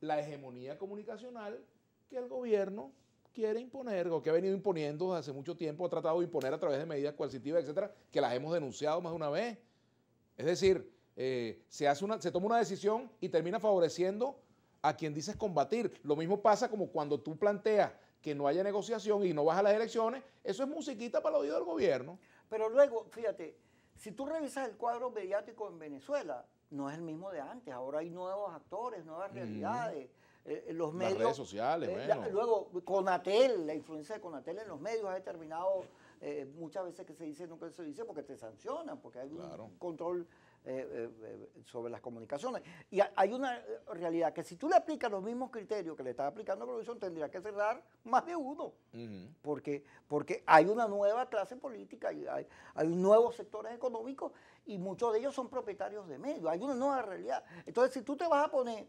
La hegemonía comunicacional que el gobierno quiere imponer o que ha venido imponiendo desde hace mucho tiempo, ha tratado de imponer a través de medidas coercitivas, etcétera, que las hemos denunciado más de una vez. Es decir, eh, se, hace una, se toma una decisión y termina favoreciendo a quien dices combatir. Lo mismo pasa como cuando tú planteas que no haya negociación y no vas a las elecciones, eso es musiquita para el oído del gobierno. Pero luego, fíjate, si tú revisas el cuadro mediático en Venezuela, no es el mismo de antes, ahora hay nuevos actores, nuevas realidades. Eh, eh, los medios, Las redes sociales, bueno. luego, Conatel, la influencia de Conatel en los medios ha determinado muchas veces que se dice, nunca se dice, porque te sancionan, porque hay un control eh, eh, sobre las comunicaciones. Y hay una eh, realidad que si tú le aplicas los mismos criterios que le estás aplicando a Provisión, tendría que cerrar más de uno, porque, porque hay una nueva clase política, hay, hay nuevos sectores económicos y muchos de ellos son propietarios de medios, hay una nueva realidad. Entonces, si tú te vas a poner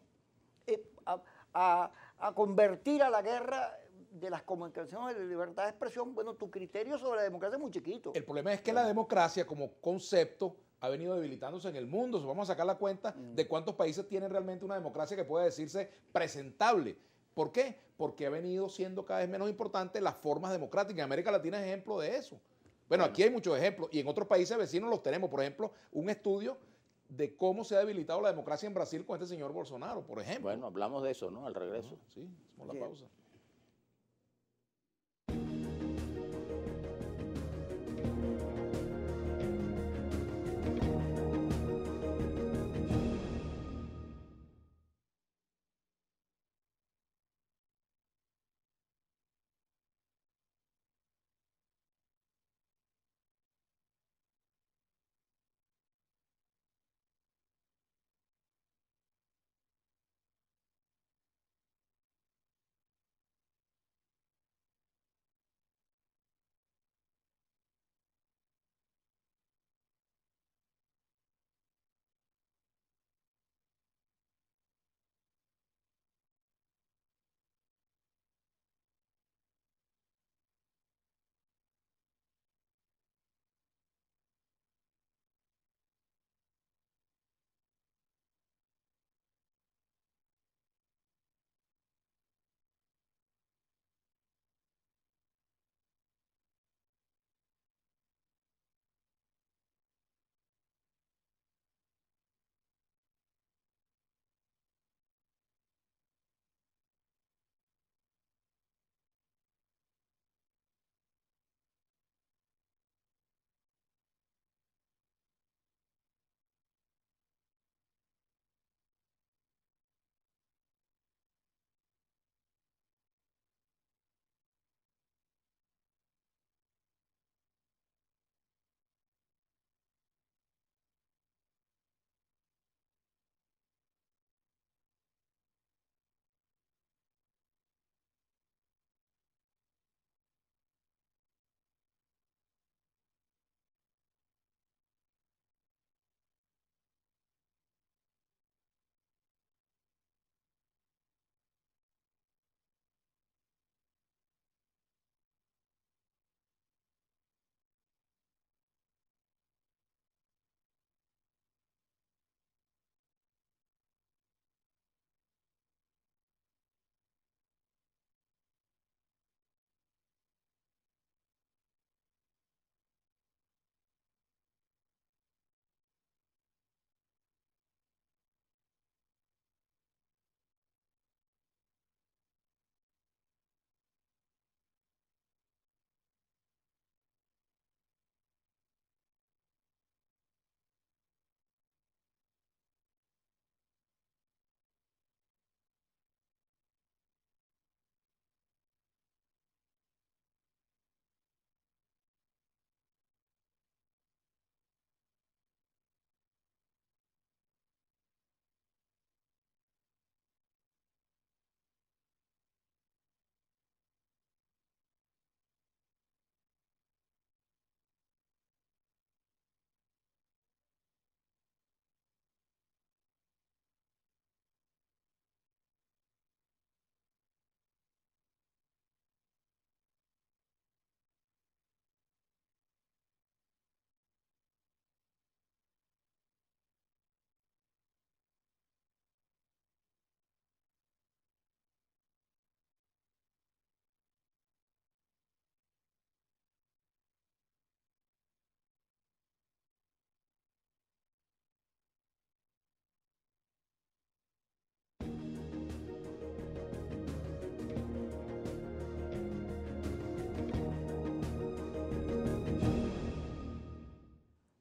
a, a convertir a la guerra de las comunicaciones de libertad de expresión, bueno, tu criterio sobre la democracia es muy chiquito. El problema es que la democracia como concepto ha venido debilitándose en el mundo. Vamos a sacar la cuenta mm. de cuántos países tienen realmente una democracia que puede decirse presentable. ¿Por qué? Porque ha venido siendo cada vez menos importante las formas democráticas. En América Latina es ejemplo de eso. Bueno, aquí hay muchos ejemplos y en otros países vecinos los tenemos. Por ejemplo, un estudio de cómo se ha debilitado la democracia en Brasil con este señor Bolsonaro, por ejemplo. Bueno, hablamos de eso, ¿no? Al regreso. sí, hacemos la pausa.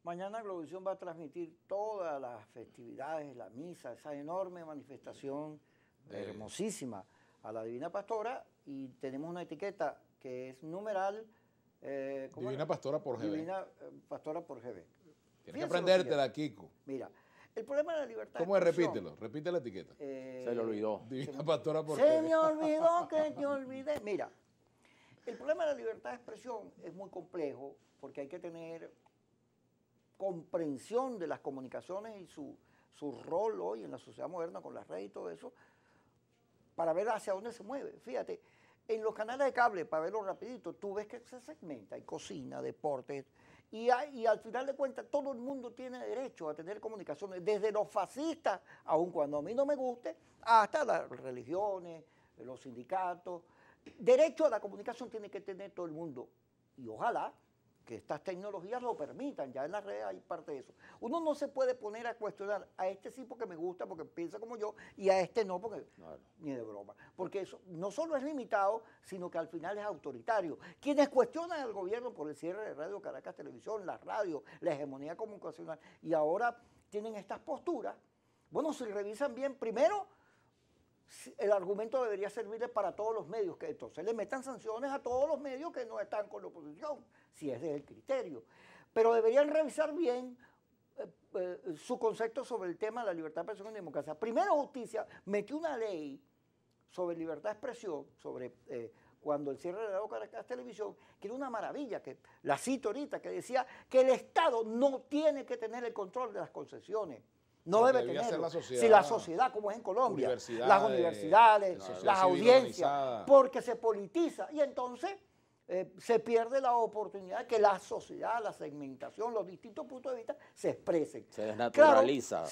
Mañana Globovisión va a transmitir todas las festividades, la misa, esa enorme manifestación hermosísima a la Divina Pastora y tenemos una etiqueta que es numeral. Eh, Divina Pastora por GB. Divina eh, Pastora por GB. Tienes que aprendértela, Kiko. Mira, el problema de la libertad. ¿Cómo es? Repítelo, repite la etiqueta. Eh, se le olvidó. Divina Pastora por Se me olvidó que te olvidé. Mira, el problema de la libertad de expresión es muy complejo porque hay que tener comprensión de las comunicaciones y su, su rol hoy en la sociedad moderna con las redes y todo eso, para ver hacia dónde se mueve. Fíjate, en los canales de cable, para verlo rapidito, tú ves que se segmenta, hay cocina, deportes, y, y al final de cuentas todo el mundo tiene derecho a tener comunicaciones, desde los fascistas, aun cuando a mí no me guste, hasta las religiones, los sindicatos. Derecho a la comunicación tiene que tener todo el mundo, y ojalá que estas tecnologías lo permitan, ya en las redes hay parte de eso. Uno no se puede poner a cuestionar a este sí porque me gusta, porque piensa como yo, y a este no, porque ni de broma. Porque eso no solo es limitado, sino que al final es autoritario. Quienes cuestionan al gobierno por el cierre de Radio Caracas Televisión, la radio, la hegemonía comunicacional, y ahora tienen estas posturas, bueno, si revisan bien, primero el argumento debería servirle para todos los medios, que entonces le metan sanciones a todos los medios que no están con la oposición, si ese es el criterio. Pero deberían revisar bien eh, eh, su concepto sobre el tema de la libertad de expresión y democracia. Primero, justicia metió una ley sobre libertad de expresión, sobre eh, cuando el cierre de la de la Televisión, que era una maravilla, que la cito ahorita, que decía que el Estado no tiene que tener el control de las concesiones. No debe tener La sociedad, si la sociedad, como es en Colombia, las universidades, las audiencias, porque se politiza y entonces eh, se pierde la oportunidad de que la sociedad, la segmentación, los distintos puntos de vista se expresen. Se desnaturaliza.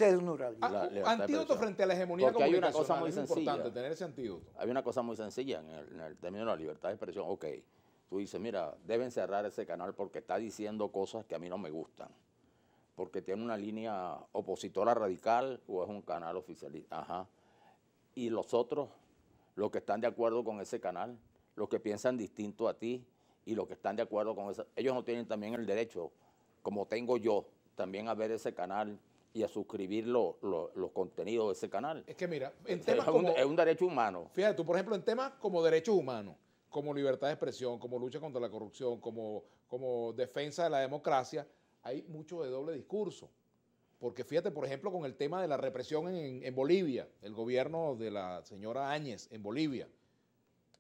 Ah, antídoto frente a la hegemonía Porque hay una cosa muy importante tener ese antídoto. Hay una cosa muy sencilla en el, en el término de la libertad de expresión. Ok, tú dices, mira, deben cerrar ese canal porque está diciendo cosas que a mí no me gustan porque tiene una línea opositora radical o es un canal oficialista. Y los otros, los que están de acuerdo con ese canal, los que piensan distinto a ti y los que están de acuerdo con eso, ellos no tienen también el derecho, como tengo yo, también a ver ese canal y a suscribir los contenidos de ese canal. Es que mira, en temas como, un, es un derecho humano. Fíjate, tú por ejemplo, en temas como derechos humanos, como libertad de expresión, como lucha contra la corrupción, como, como defensa de la democracia, hay mucho de doble discurso. Porque fíjate, por ejemplo, con el tema de la represión en, Bolivia, el gobierno de la señora Áñez en Bolivia,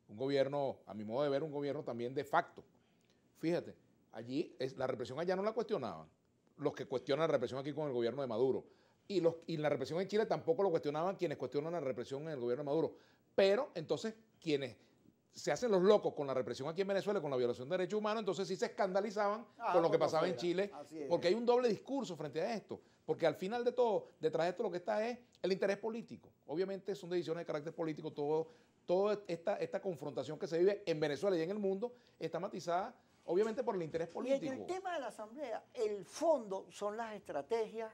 un gobierno, a mi modo de ver, un gobierno también de facto. Fíjate, allí es, la represión allá no la cuestionaban, los que cuestionan la represión aquí con el gobierno de Maduro. Y, los, y la represión en Chile tampoco lo cuestionaban quienes cuestionan la represión en el gobierno de Maduro. Pero entonces quienes se hacen los locos con la represión aquí en Venezuela, con la violación de derechos humanos, entonces sí se escandalizaban ah, con lo que pasaba en Chile, porque hay un doble discurso frente a esto, porque al final de todo, detrás de esto lo que está es el interés político. Obviamente son decisiones de carácter político, todo, toda esta, esta confrontación que se vive en Venezuela y en el mundo está matizada obviamente por el interés político. Y en el tema de la Asamblea, el fondo son las estrategias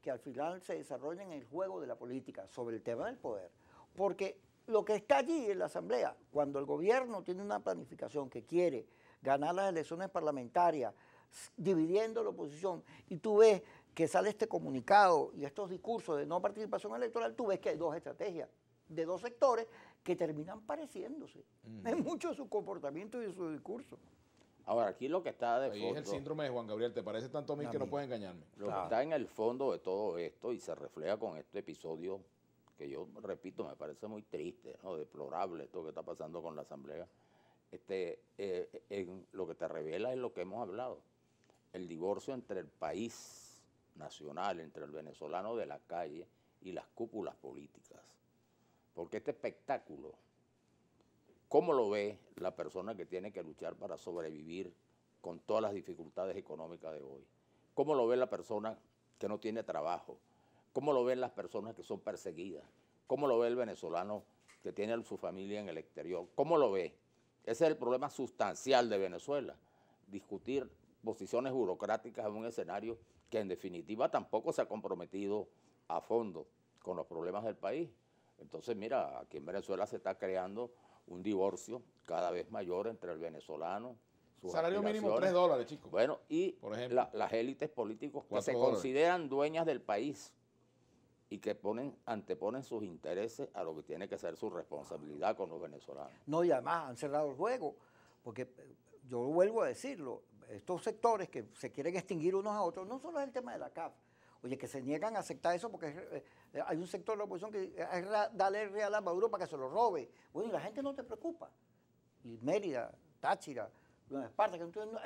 que al final se desarrollan en el juego de la política sobre el tema del poder. Porque lo que está allí en la Asamblea, cuando el gobierno tiene una planificación que quiere ganar las elecciones parlamentarias, dividiendo la oposición, y tú ves que sale este comunicado y estos discursos de no participación electoral, tú ves que hay dos estrategias de dos sectores que terminan pareciéndose mm. Es mucho su comportamiento y su discurso. Ahora, aquí lo que está de Ahí es el síndrome de Juan Gabriel, te parece tanto a mí que no puedes engañarme. Lo que está en el fondo de todo esto y se refleja con este episodio que yo repito, me parece muy triste, ¿no? deplorable esto que está pasando con la Asamblea, este, eh, lo que te revela es lo que hemos hablado, el divorcio entre el país nacional, entre el venezolano de la calle y las cúpulas políticas. Porque este espectáculo, ¿cómo lo ve la persona que tiene que luchar para sobrevivir con todas las dificultades económicas de hoy? ¿Cómo lo ve la persona que no tiene trabajo? ¿Cómo lo ven las personas que son perseguidas? ¿Cómo lo ve el venezolano que tiene su familia en el exterior? ¿Cómo lo ve? Ese es el problema sustancial de Venezuela, discutir posiciones burocráticas en un escenario que en definitiva tampoco se ha comprometido a fondo con los problemas del país. Entonces, mira, aquí en Venezuela se está creando un divorcio cada vez mayor entre el venezolano. Salario mínimo 3 dólares, chicos. Bueno, y las élites políticos que se consideran dueñas del país y que ponen, anteponen sus intereses a lo que tiene que ser su responsabilidad con los venezolanos. No, y además han cerrado el juego, porque eh, yo vuelvo a decirlo, estos sectores que se quieren extinguir unos a otros, no solo es el tema de la CAF, oye, que se niegan a aceptar eso porque eh, eh, hay un sector de la oposición que es darle real a Maduro para que se lo robe. Bueno, y la gente no te preocupa. Y Mérida, Táchira, Esparta,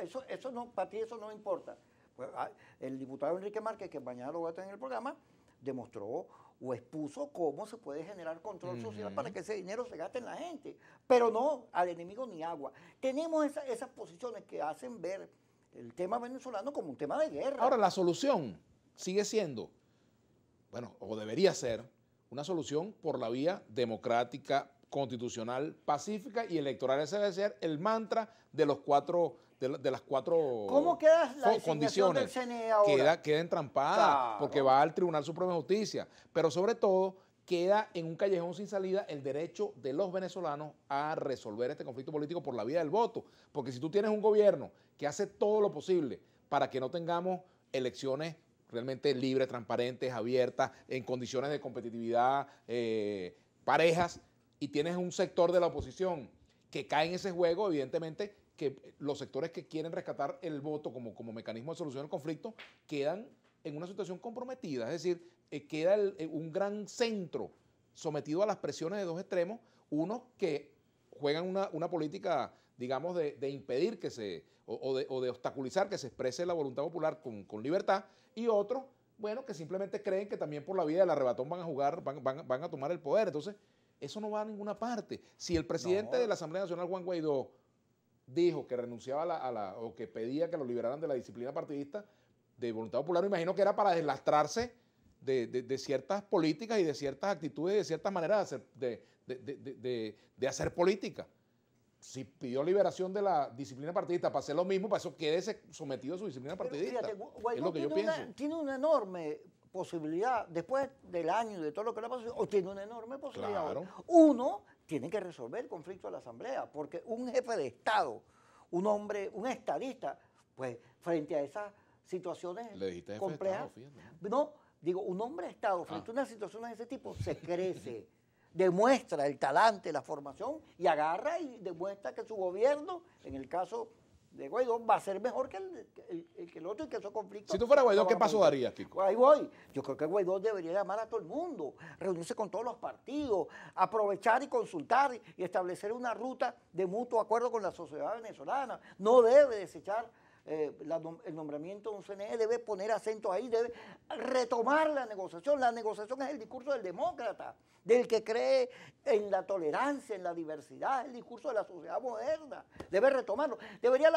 eso, eso no, para ti eso no importa. Pues, ah, el diputado Enrique Márquez, que mañana lo va a tener en el programa, demostró o expuso cómo se puede generar control social para que ese dinero se gaste en la gente, pero no al enemigo ni agua. Tenemos esas posiciones que hacen ver el tema venezolano como un tema de guerra. Ahora, la solución sigue siendo, bueno, o debería ser, una solución por la vía democrática, constitucional, pacífica y electoral. Ese debe ser el mantra de los cuatro de, las cuatro ¿Cómo queda condiciones del CNE Queda, queda entrampada porque va al Tribunal Supremo de Justicia, pero sobre todo queda en un callejón sin salida el derecho de los venezolanos a resolver este conflicto político por la vía del voto, porque si tú tienes un gobierno que hace todo lo posible para que no tengamos elecciones realmente libres, transparentes, abiertas, en condiciones de competitividad eh, parejas, y tienes un sector de la oposición que cae en ese juego, evidentemente que los sectores que quieren rescatar el voto como, como mecanismo de solución del conflicto quedan en una situación comprometida, es decir, eh, queda eh, un gran centro sometido a las presiones de dos extremos, unos que juegan una, política, digamos, de, impedir que se, o, de, obstaculizar que se exprese la voluntad popular con, libertad, y otros, bueno, que simplemente creen que también por la vía del arrebatón van a jugar, van, a tomar el poder. Entonces, eso no va a ninguna parte. Si el presidente de la Asamblea Nacional, Juan Guaidó, dijo que renunciaba a la, o que pedía que lo liberaran de la disciplina partidista de Voluntad Popular, imagino que era para deslastrarse de, ciertas políticas y de ciertas actitudes y de ciertas maneras de hacer, de hacer política si pidió liberación de la disciplina partidista para hacer lo mismo, para eso quédese sometido a su disciplina partidista. es lo que yo pienso. Tiene una enorme posibilidad, después del año y de todo lo que le ha pasado, tiene una enorme posibilidad. Uno, tienen que resolver el conflicto de la Asamblea, porque un jefe de Estado, un hombre, un estadista, pues frente a esas situaciones complejas, no, digo, un hombre de Estado frente a ah. una situación de ese tipo se crece, *laughs* demuestra el talante, la formación y agarra y demuestra que su gobierno, en el caso de Guaidó va a ser mejor que el, otro y que esos conflictos. Si tú fueras Guaidó, ¿qué paso darías, chico. Ahí voy. Yo creo que Guaidó debería llamar a todo el mundo, reunirse con todos los partidos, aprovechar y consultar y establecer una ruta de mutuo acuerdo con la sociedad venezolana. No debe desechar eh, el nombramiento de un CNE debe poner acento ahí, debe retomar la negociación. La negociación es el discurso del demócrata, del que cree en la tolerancia, en la diversidad, el discurso de la sociedad moderna. Debe retomarlo. Debería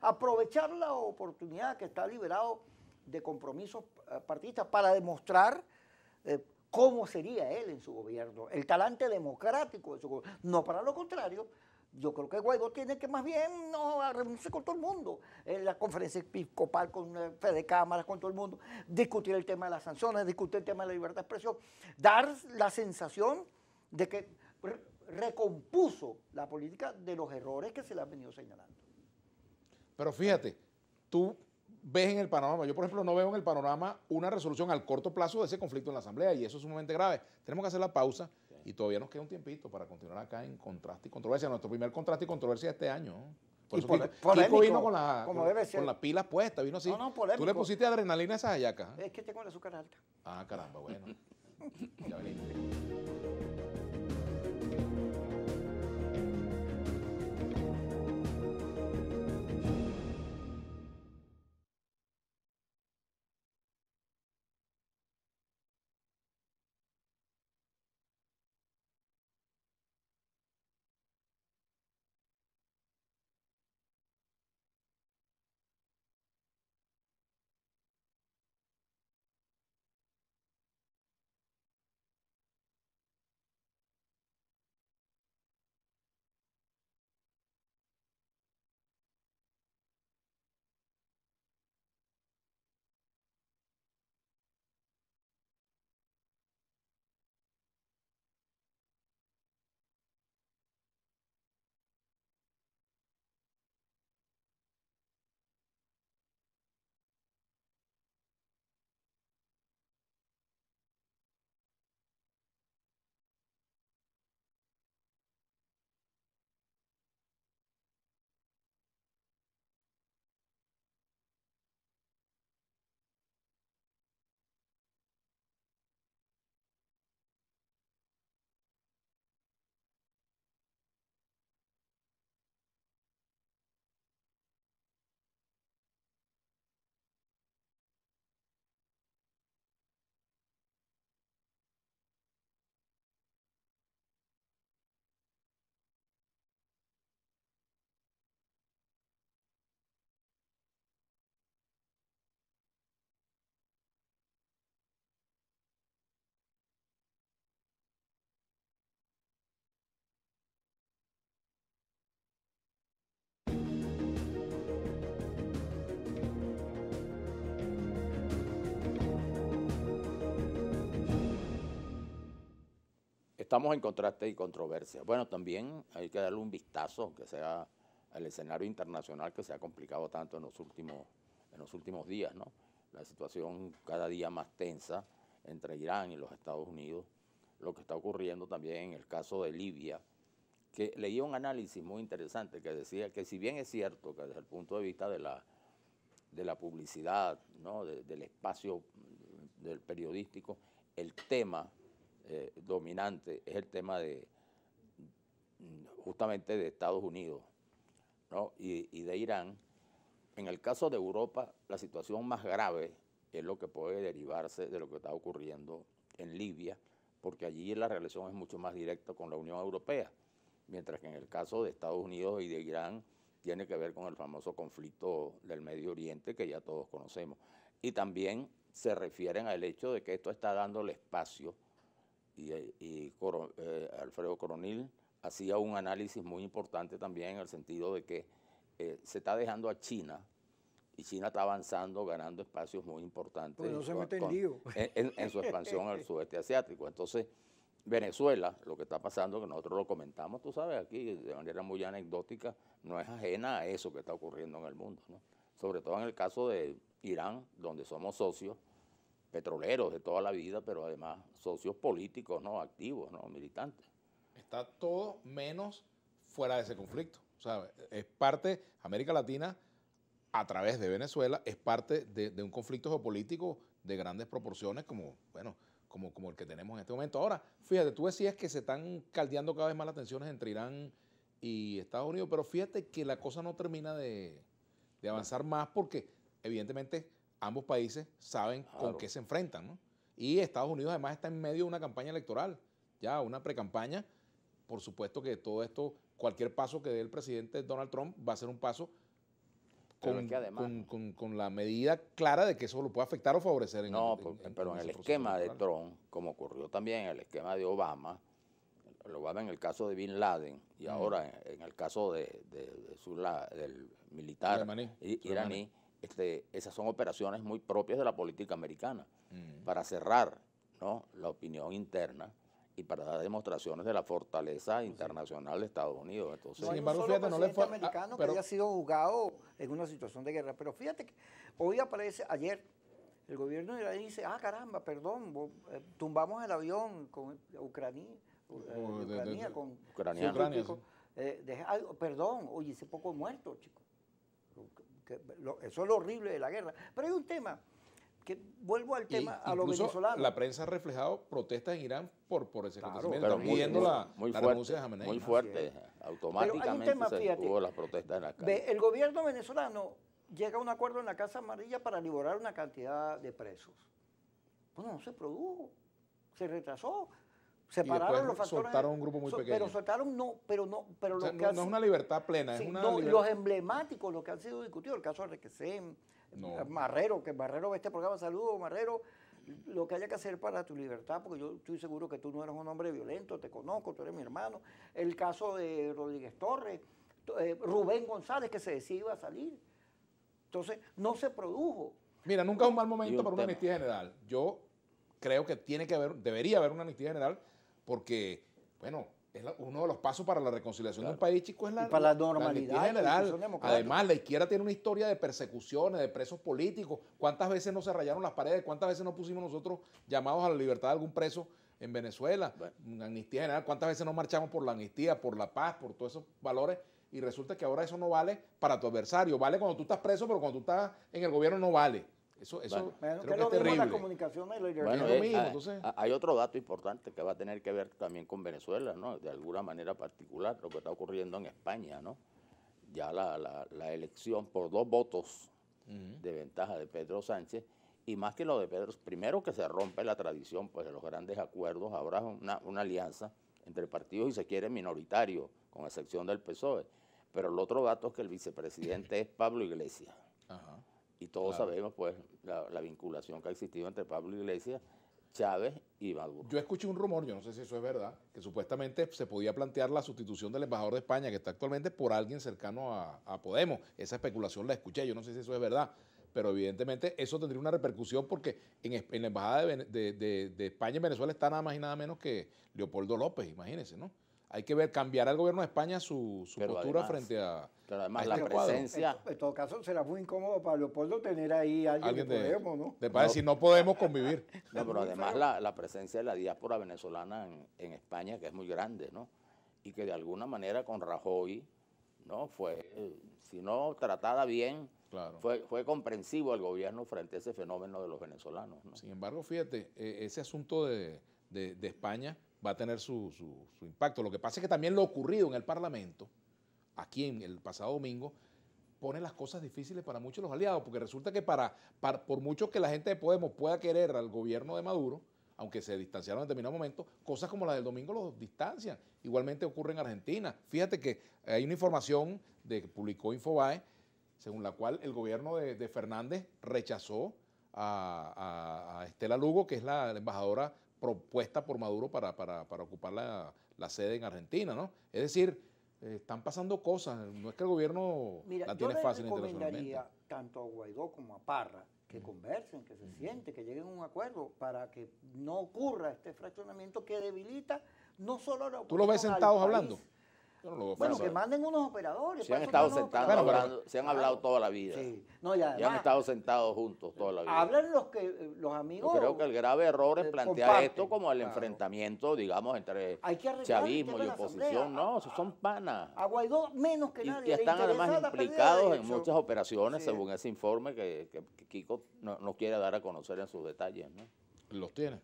aprovechar la oportunidad que está liberado de compromisos eh, partidistas para demostrar eh, cómo sería él en su gobierno, el talante democrático de su gobierno, no para lo contrario, yo creo que Guaidó tiene que más bien no reunirse con todo el mundo, en la conferencia episcopal con eh, Fede Cámaras, con todo el mundo, discutir el tema de las sanciones, discutir el tema de la libertad de expresión, dar la sensación de que recompuso la política de los errores que se le han venido señalando. Pero fíjate, tú ves en el panorama, yo por ejemplo no veo en el panorama una resolución al corto plazo de ese conflicto en la Asamblea y eso es sumamente grave. Tenemos que hacer la pausa y todavía nos queda un tiempito para continuar acá en contraste y controversia. Nuestro primer contraste y controversia de este año. Por eso vino con, la, con, debe ser. con vino así. No, no, Tú le pusiste adrenalina a esas hallacas. ¿eh? Es que tengo el azúcar alta. Ah, caramba, bueno. *laughs* ya venimos. Estamos en contraste y controversia. Bueno, también hay que darle un vistazo, que sea el escenario internacional que se ha complicado tanto en los últimos, en los últimos días, ¿no? La situación cada día más tensa entre Irán y los Estados Unidos, lo que está ocurriendo también en el caso de Libia, que leía un análisis muy interesante que decía que si bien es cierto que desde el punto de vista de la, de la publicidad, ¿no? del espacio del periodístico, el tema eh, dominante es el tema de justamente de Estados Unidos ¿no? y, y, de Irán. En el caso de Europa, la situación más grave es lo que puede derivarse de lo que está ocurriendo en Libia, porque allí la relación es mucho más directa con la Unión Europea, mientras que en el caso de Estados Unidos y de Irán tiene que ver con el famoso conflicto del Medio Oriente que ya todos conocemos. Y también se refieren al hecho de que esto está dándole espacio y, eh, Alfredo Coronil hacía un análisis muy importante también en el sentido de que eh, se está dejando a China y China está avanzando, ganando espacios muy importantes en, su expansión al *laughs* sudeste asiático. Entonces, Venezuela, lo que está pasando, que nosotros lo comentamos, tú sabes, aquí de manera muy anecdótica, no es ajena a eso que está ocurriendo en el mundo, sobre todo en el caso de Irán, donde somos socios, petroleros de toda la vida, pero además socios políticos, ¿no? Activos, ¿no? Militantes. Está todo menos fuera de ese conflicto. O sea, es parte, América Latina, a través de Venezuela, es parte de, un conflicto geopolítico de grandes proporciones como, bueno, como, como el que tenemos en este momento. Ahora, fíjate, tú decías que se están caldeando cada vez más las tensiones entre Irán y Estados Unidos, pero fíjate que la cosa no termina de, de avanzar más porque evidentemente ambos países saben con qué se enfrentan. ¿no? Y Estados Unidos además está en medio de una campaña electoral, ya una precampaña. Por supuesto que todo esto, cualquier paso que dé el presidente Donald Trump va a ser un paso con, con, la medida clara de que eso lo puede afectar o favorecer. En no, el, pero en, el esquema de Trump, como ocurrió también en el esquema de Obama, lo ver en el caso de Bin Laden y ahora en, el caso de, del militar iraní este, esas son operaciones muy propias de la política americana, mm. para cerrar ¿no? la opinión interna y para dar demostraciones de la fortaleza pues internacional de Estados Unidos. no americano que haya sido juzgado en una situación de guerra, pero fíjate que hoy aparece ayer el gobierno de Irán dice, "Ah, caramba, perdón, eh, tumbamos el avión con Ucrania, Ucrania con perdón, oye, ese poco muerto, chicos eso es lo horrible de la guerra. Pero hay un tema, que vuelvo al tema a lo venezolano. La prensa ha reflejado protestas en Irán por, por ese claro, acontecimiento. Muy, muy, fuerte, muy fuerte, automáticamente hay tema, se las protestas en la calle. el gobierno venezolano llega a un acuerdo en la Casa Amarilla para liberar una cantidad de presos. Bueno, pues no se produjo, se retrasó. Separaron los factores. Soltaron un grupo muy pequeño. Pero soltaron, no, pero no. Pero no, es una libertad plena, No, los emblemáticos, los que han sido discutidos, el caso de Requesén, eh, Marrero, que Marrero ve este programa, saludos, Marrero. Lo que haya que hacer para tu libertad, porque yo estoy seguro que tú no eres un hombre violento, te conozco, tú eres mi hermano. El caso de Rodríguez Torres, eh, Rubén González, que se decidió a salir. Entonces, no se produjo. Mira, nunca es un mal momento para una amnistía general. Yo creo que tiene que haber, debería haber una amnistía general porque, bueno, es uno de los pasos para la reconciliación de un país, chico, es la, normalidad. general. Además, la izquierda tiene una historia de persecuciones, de presos políticos. ¿Cuántas veces no se rayaron las paredes? ¿Cuántas veces no pusimos nosotros llamados a la libertad de algún preso en Venezuela? una Amnistía general. ¿Cuántas veces no marchamos por la amnistía, por la paz, por todos esos valores? Y resulta que ahora eso no vale para tu adversario. Vale cuando tú estás preso, pero cuando tú estás en el gobierno no vale. Eso, eso creo que, es terrible. La comunicación de bueno, eh, ah, ah, hay, otro dato importante que va a tener que ver también con Venezuela, ¿no? De alguna manera particular, lo que está ocurriendo en España, ¿no? Ya la, elección por dos votos de ventaja de Pedro Sánchez, y más que lo de Pedro, primero que se rompe la tradición pues, de los grandes acuerdos, habrá una, alianza entre partidos y se quiere minoritario, con excepción del PSOE. Pero el otro dato es que el vicepresidente es Pablo Iglesias. Ajá. Y todos sabemos pues la, vinculación que ha existido entre Pablo Iglesias, Chávez y Maduro. Yo escuché un rumor, yo no sé si eso es verdad, que supuestamente se podía plantear la sustitución del embajador de España, que está actualmente, por alguien cercano a, Podemos. Esa especulación la escuché, yo no sé si eso es verdad pero evidentemente eso tendría una repercusión porque en, la Embajada de, España en Venezuela está nada más y nada menos que Leopoldo López, imagínense, ¿no? hay que ver, cambiar al gobierno de España su, su postura frente a. Pero además la este presencia. En, todo caso, será muy incómodo para Leopoldo tener ahí a alguien, Podemos, ¿no? De para no. decir, no podemos convivir. *laughs* pero además la, presencia de la diáspora venezolana en, España, que es muy grande, ¿no? Y que de alguna manera con Rajoy, ¿no? Fue, si no tratada bien, Fue, comprensivo el gobierno frente a ese fenómeno de los venezolanos. Sin embargo, fíjate, e, ese asunto de, de España va a tener su, su, impacto. Lo que pasa es que también lo ocurrido en el Parlamento, aquí en el pasado domingo, pone las cosas difíciles para muchos de los aliados, porque resulta que para, por mucho que la gente de Podemos pueda querer al gobierno de Maduro, aunque se distanciaron en determinado momento, cosas como la del domingo los distancian. Igualmente ocurre en Argentina. Fíjate que hay una información de, que publicó Infobae, según la cual el gobierno de, Fernández rechazó a, Estela Lugo, que es la embajadora propuesta por Maduro para, ocupar la, sede en Argentina, ¿no? Es decir, eh, están pasando cosas, no es que el gobierno la tiene yo fácil internacionalmente. tanto a Guaidó como a Parra que conversen, que se sienten, que lleguen a un acuerdo para que no ocurra este fraccionamiento que debilita no solo ¿Tú los ves sentados hablando? bueno, que manden unos operadores. Se pues han estado sentados, se han hablado toda la vida. Sí. y, han estado sentados juntos toda la vida. Hablan los que los amigos. Yo creo que el grave error es eh, plantear esto como el enfrentamiento, digamos, entre chavismo y oposición. No, son panas. A Guaidó menos que nadie. Y están además implicados en muchas operaciones, según ese informe que, que, Kiko nos no quiere dar a conocer en sus detalles. ¿no? Los tiene.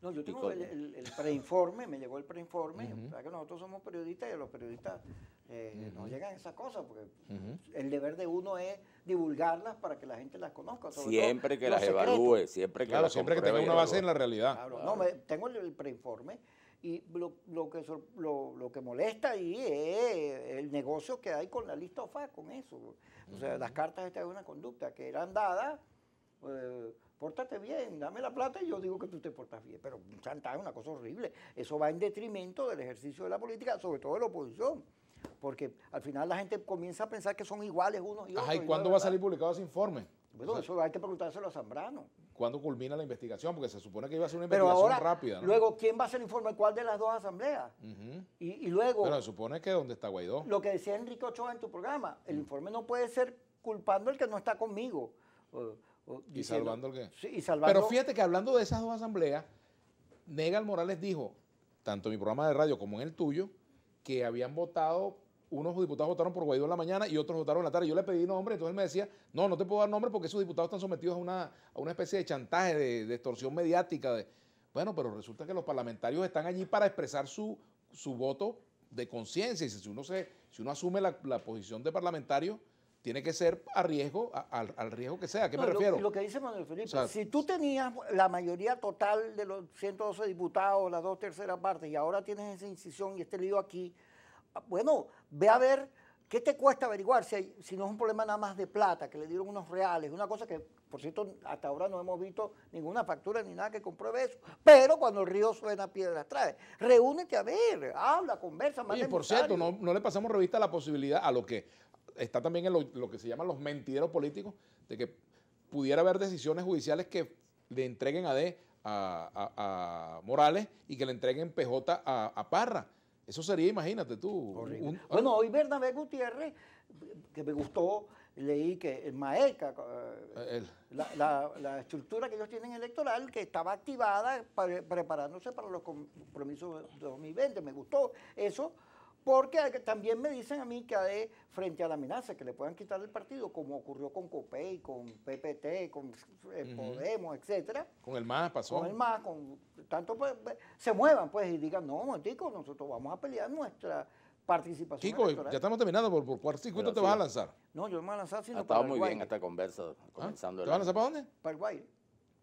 No, yo tengo el, preinforme, me llegó el preinforme. que nosotros somos periodistas y a los periodistas eh, nos llegan esas cosas, porque el deber de uno es divulgarlas para que la gente las conozca. siempre que las evalúe, siempre que claro, siempre que tenga una base en la realidad. No, tengo el, preinforme. Y lo, que, lo, que molesta ahí es el negocio que hay con la lista ofa, con eso. O sea, las cartas esta de una conducta que eran dadas eh, pórtate bien, dame la plata y yo digo que tú te portas bien. Pero un chantaje es una cosa horrible. Eso va en detrimento del ejercicio de la política, sobre todo de la oposición. Porque al final la gente comienza a pensar que son iguales unos y otros. Ajá, ¿y cuándo va a salir publicado ese informe? Bueno, eso hay que preguntárselo a Zambrano. ¿Cuándo culmina la investigación? Porque se supone que iba a ser una investigación rápida. Luego, ¿quién va a hacer el informe? ¿Cuál de las dos asambleas? y, luego. Pero se supone que donde está Guaidó. Lo que decía Enrique Ochoa en tu programa, el mm. informe no puede ser culpando al que no está conmigo. Eh, y salvando el Pero fíjate que hablando de esas dos asambleas, Negal Morales dijo, tanto en mi programa de radio como en el tuyo, que habían votado, unos diputados votaron por Guaidó en la mañana y otros votaron en la tarde. Yo le pedí nombre, entonces él me decía, no, no te puedo dar nombre porque esos diputados están sometidos a una, especie de chantaje, de, extorsión mediática. De... Bueno, pero resulta que los parlamentarios están allí para expresar su, voto de conciencia. si uno, se, si uno asume la, la posición de parlamentario, tiene que ser a riesgo, al, riesgo que sea. ¿A qué me refiero? Lo que dice Manuel Felipe, si tú tenías la mayoría total de los 112 diputados, las dos terceras partes, y ahora tienes esa incisión y este lío aquí, ah, bueno, ve a ver qué te cuesta averiguar si, si no es un problema nada más de plata, que le dieron unos reales, una cosa que, por cierto, hasta ahora no hemos visto ninguna factura ni nada que compruebe eso. Pero cuando el río suena, piedras trae. Reúnete a ver, habla, conversa, Y por cierto, no, no le pasamos revista a la posibilidad a lo que está también en lo, que se llaman los mentideros políticos, de que pudiera haber decisiones judiciales que le entreguen a D a, Morales y que le entreguen PJ a, Parra. Eso sería, imagínate tú. bueno, hoy Bernabé Gutiérrez, que me gustó, leí que el MAECA, eh, eh, la, estructura que ellos tienen electoral, que estaba activada preparándose para los compromisos de 2020, me gustó eso porque también me dicen a mí que frente a la amenaza que le puedan quitar el partido, como ocurrió con COPEI, con PPT, con eh, Podemos, etc. etcétera. Con el MAS pasó. Con el MAS, con tanto, pues, pues se muevan pues y digan, no, chicos nosotros vamos a pelear nuestra participación chicos ya estamos terminando, ¿por, por cuál circuito te vas a lanzar? No, yo me voy a lanzar sino Estaba muy bien esta conversa, ¿Ah? comenzando. ¿Te vas a lanzar para dónde? Para el Guay.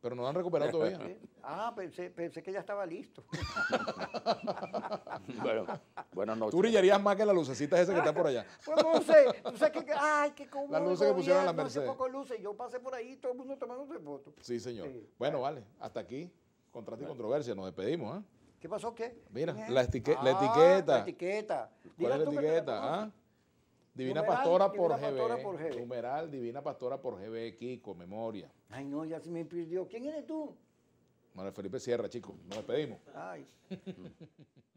Pero no lo han recuperado todavía. Ah, pensé, pensé, que ya estaba listo. *laughs* bueno, buenas noches. Tú brillarías más que la lucecita esa que está por allá. pues no sé, tú sabes que, ay, qué cómo Las luces que pusieron en la Mercedes. poco luces, yo pasé por ahí todo el mundo su fotos. Sí, señor. Bueno, vale, hasta aquí, contrato y controversia, nos despedimos, ¿ah? ¿Qué pasó qué? Mira, la, la, ah, etiqueta. La etiqueta. ¿Cuál es la etiqueta? ¿Ah? Divina Pastora e. por GB. E. Numeral Divina Pastora por GB, e, Kiko, memoria. Ay, no, ya se me perdió. ¿Quién eres tú? Manuel Felipe Sierra, chicos. Nos despedimos. Ay. *laughs*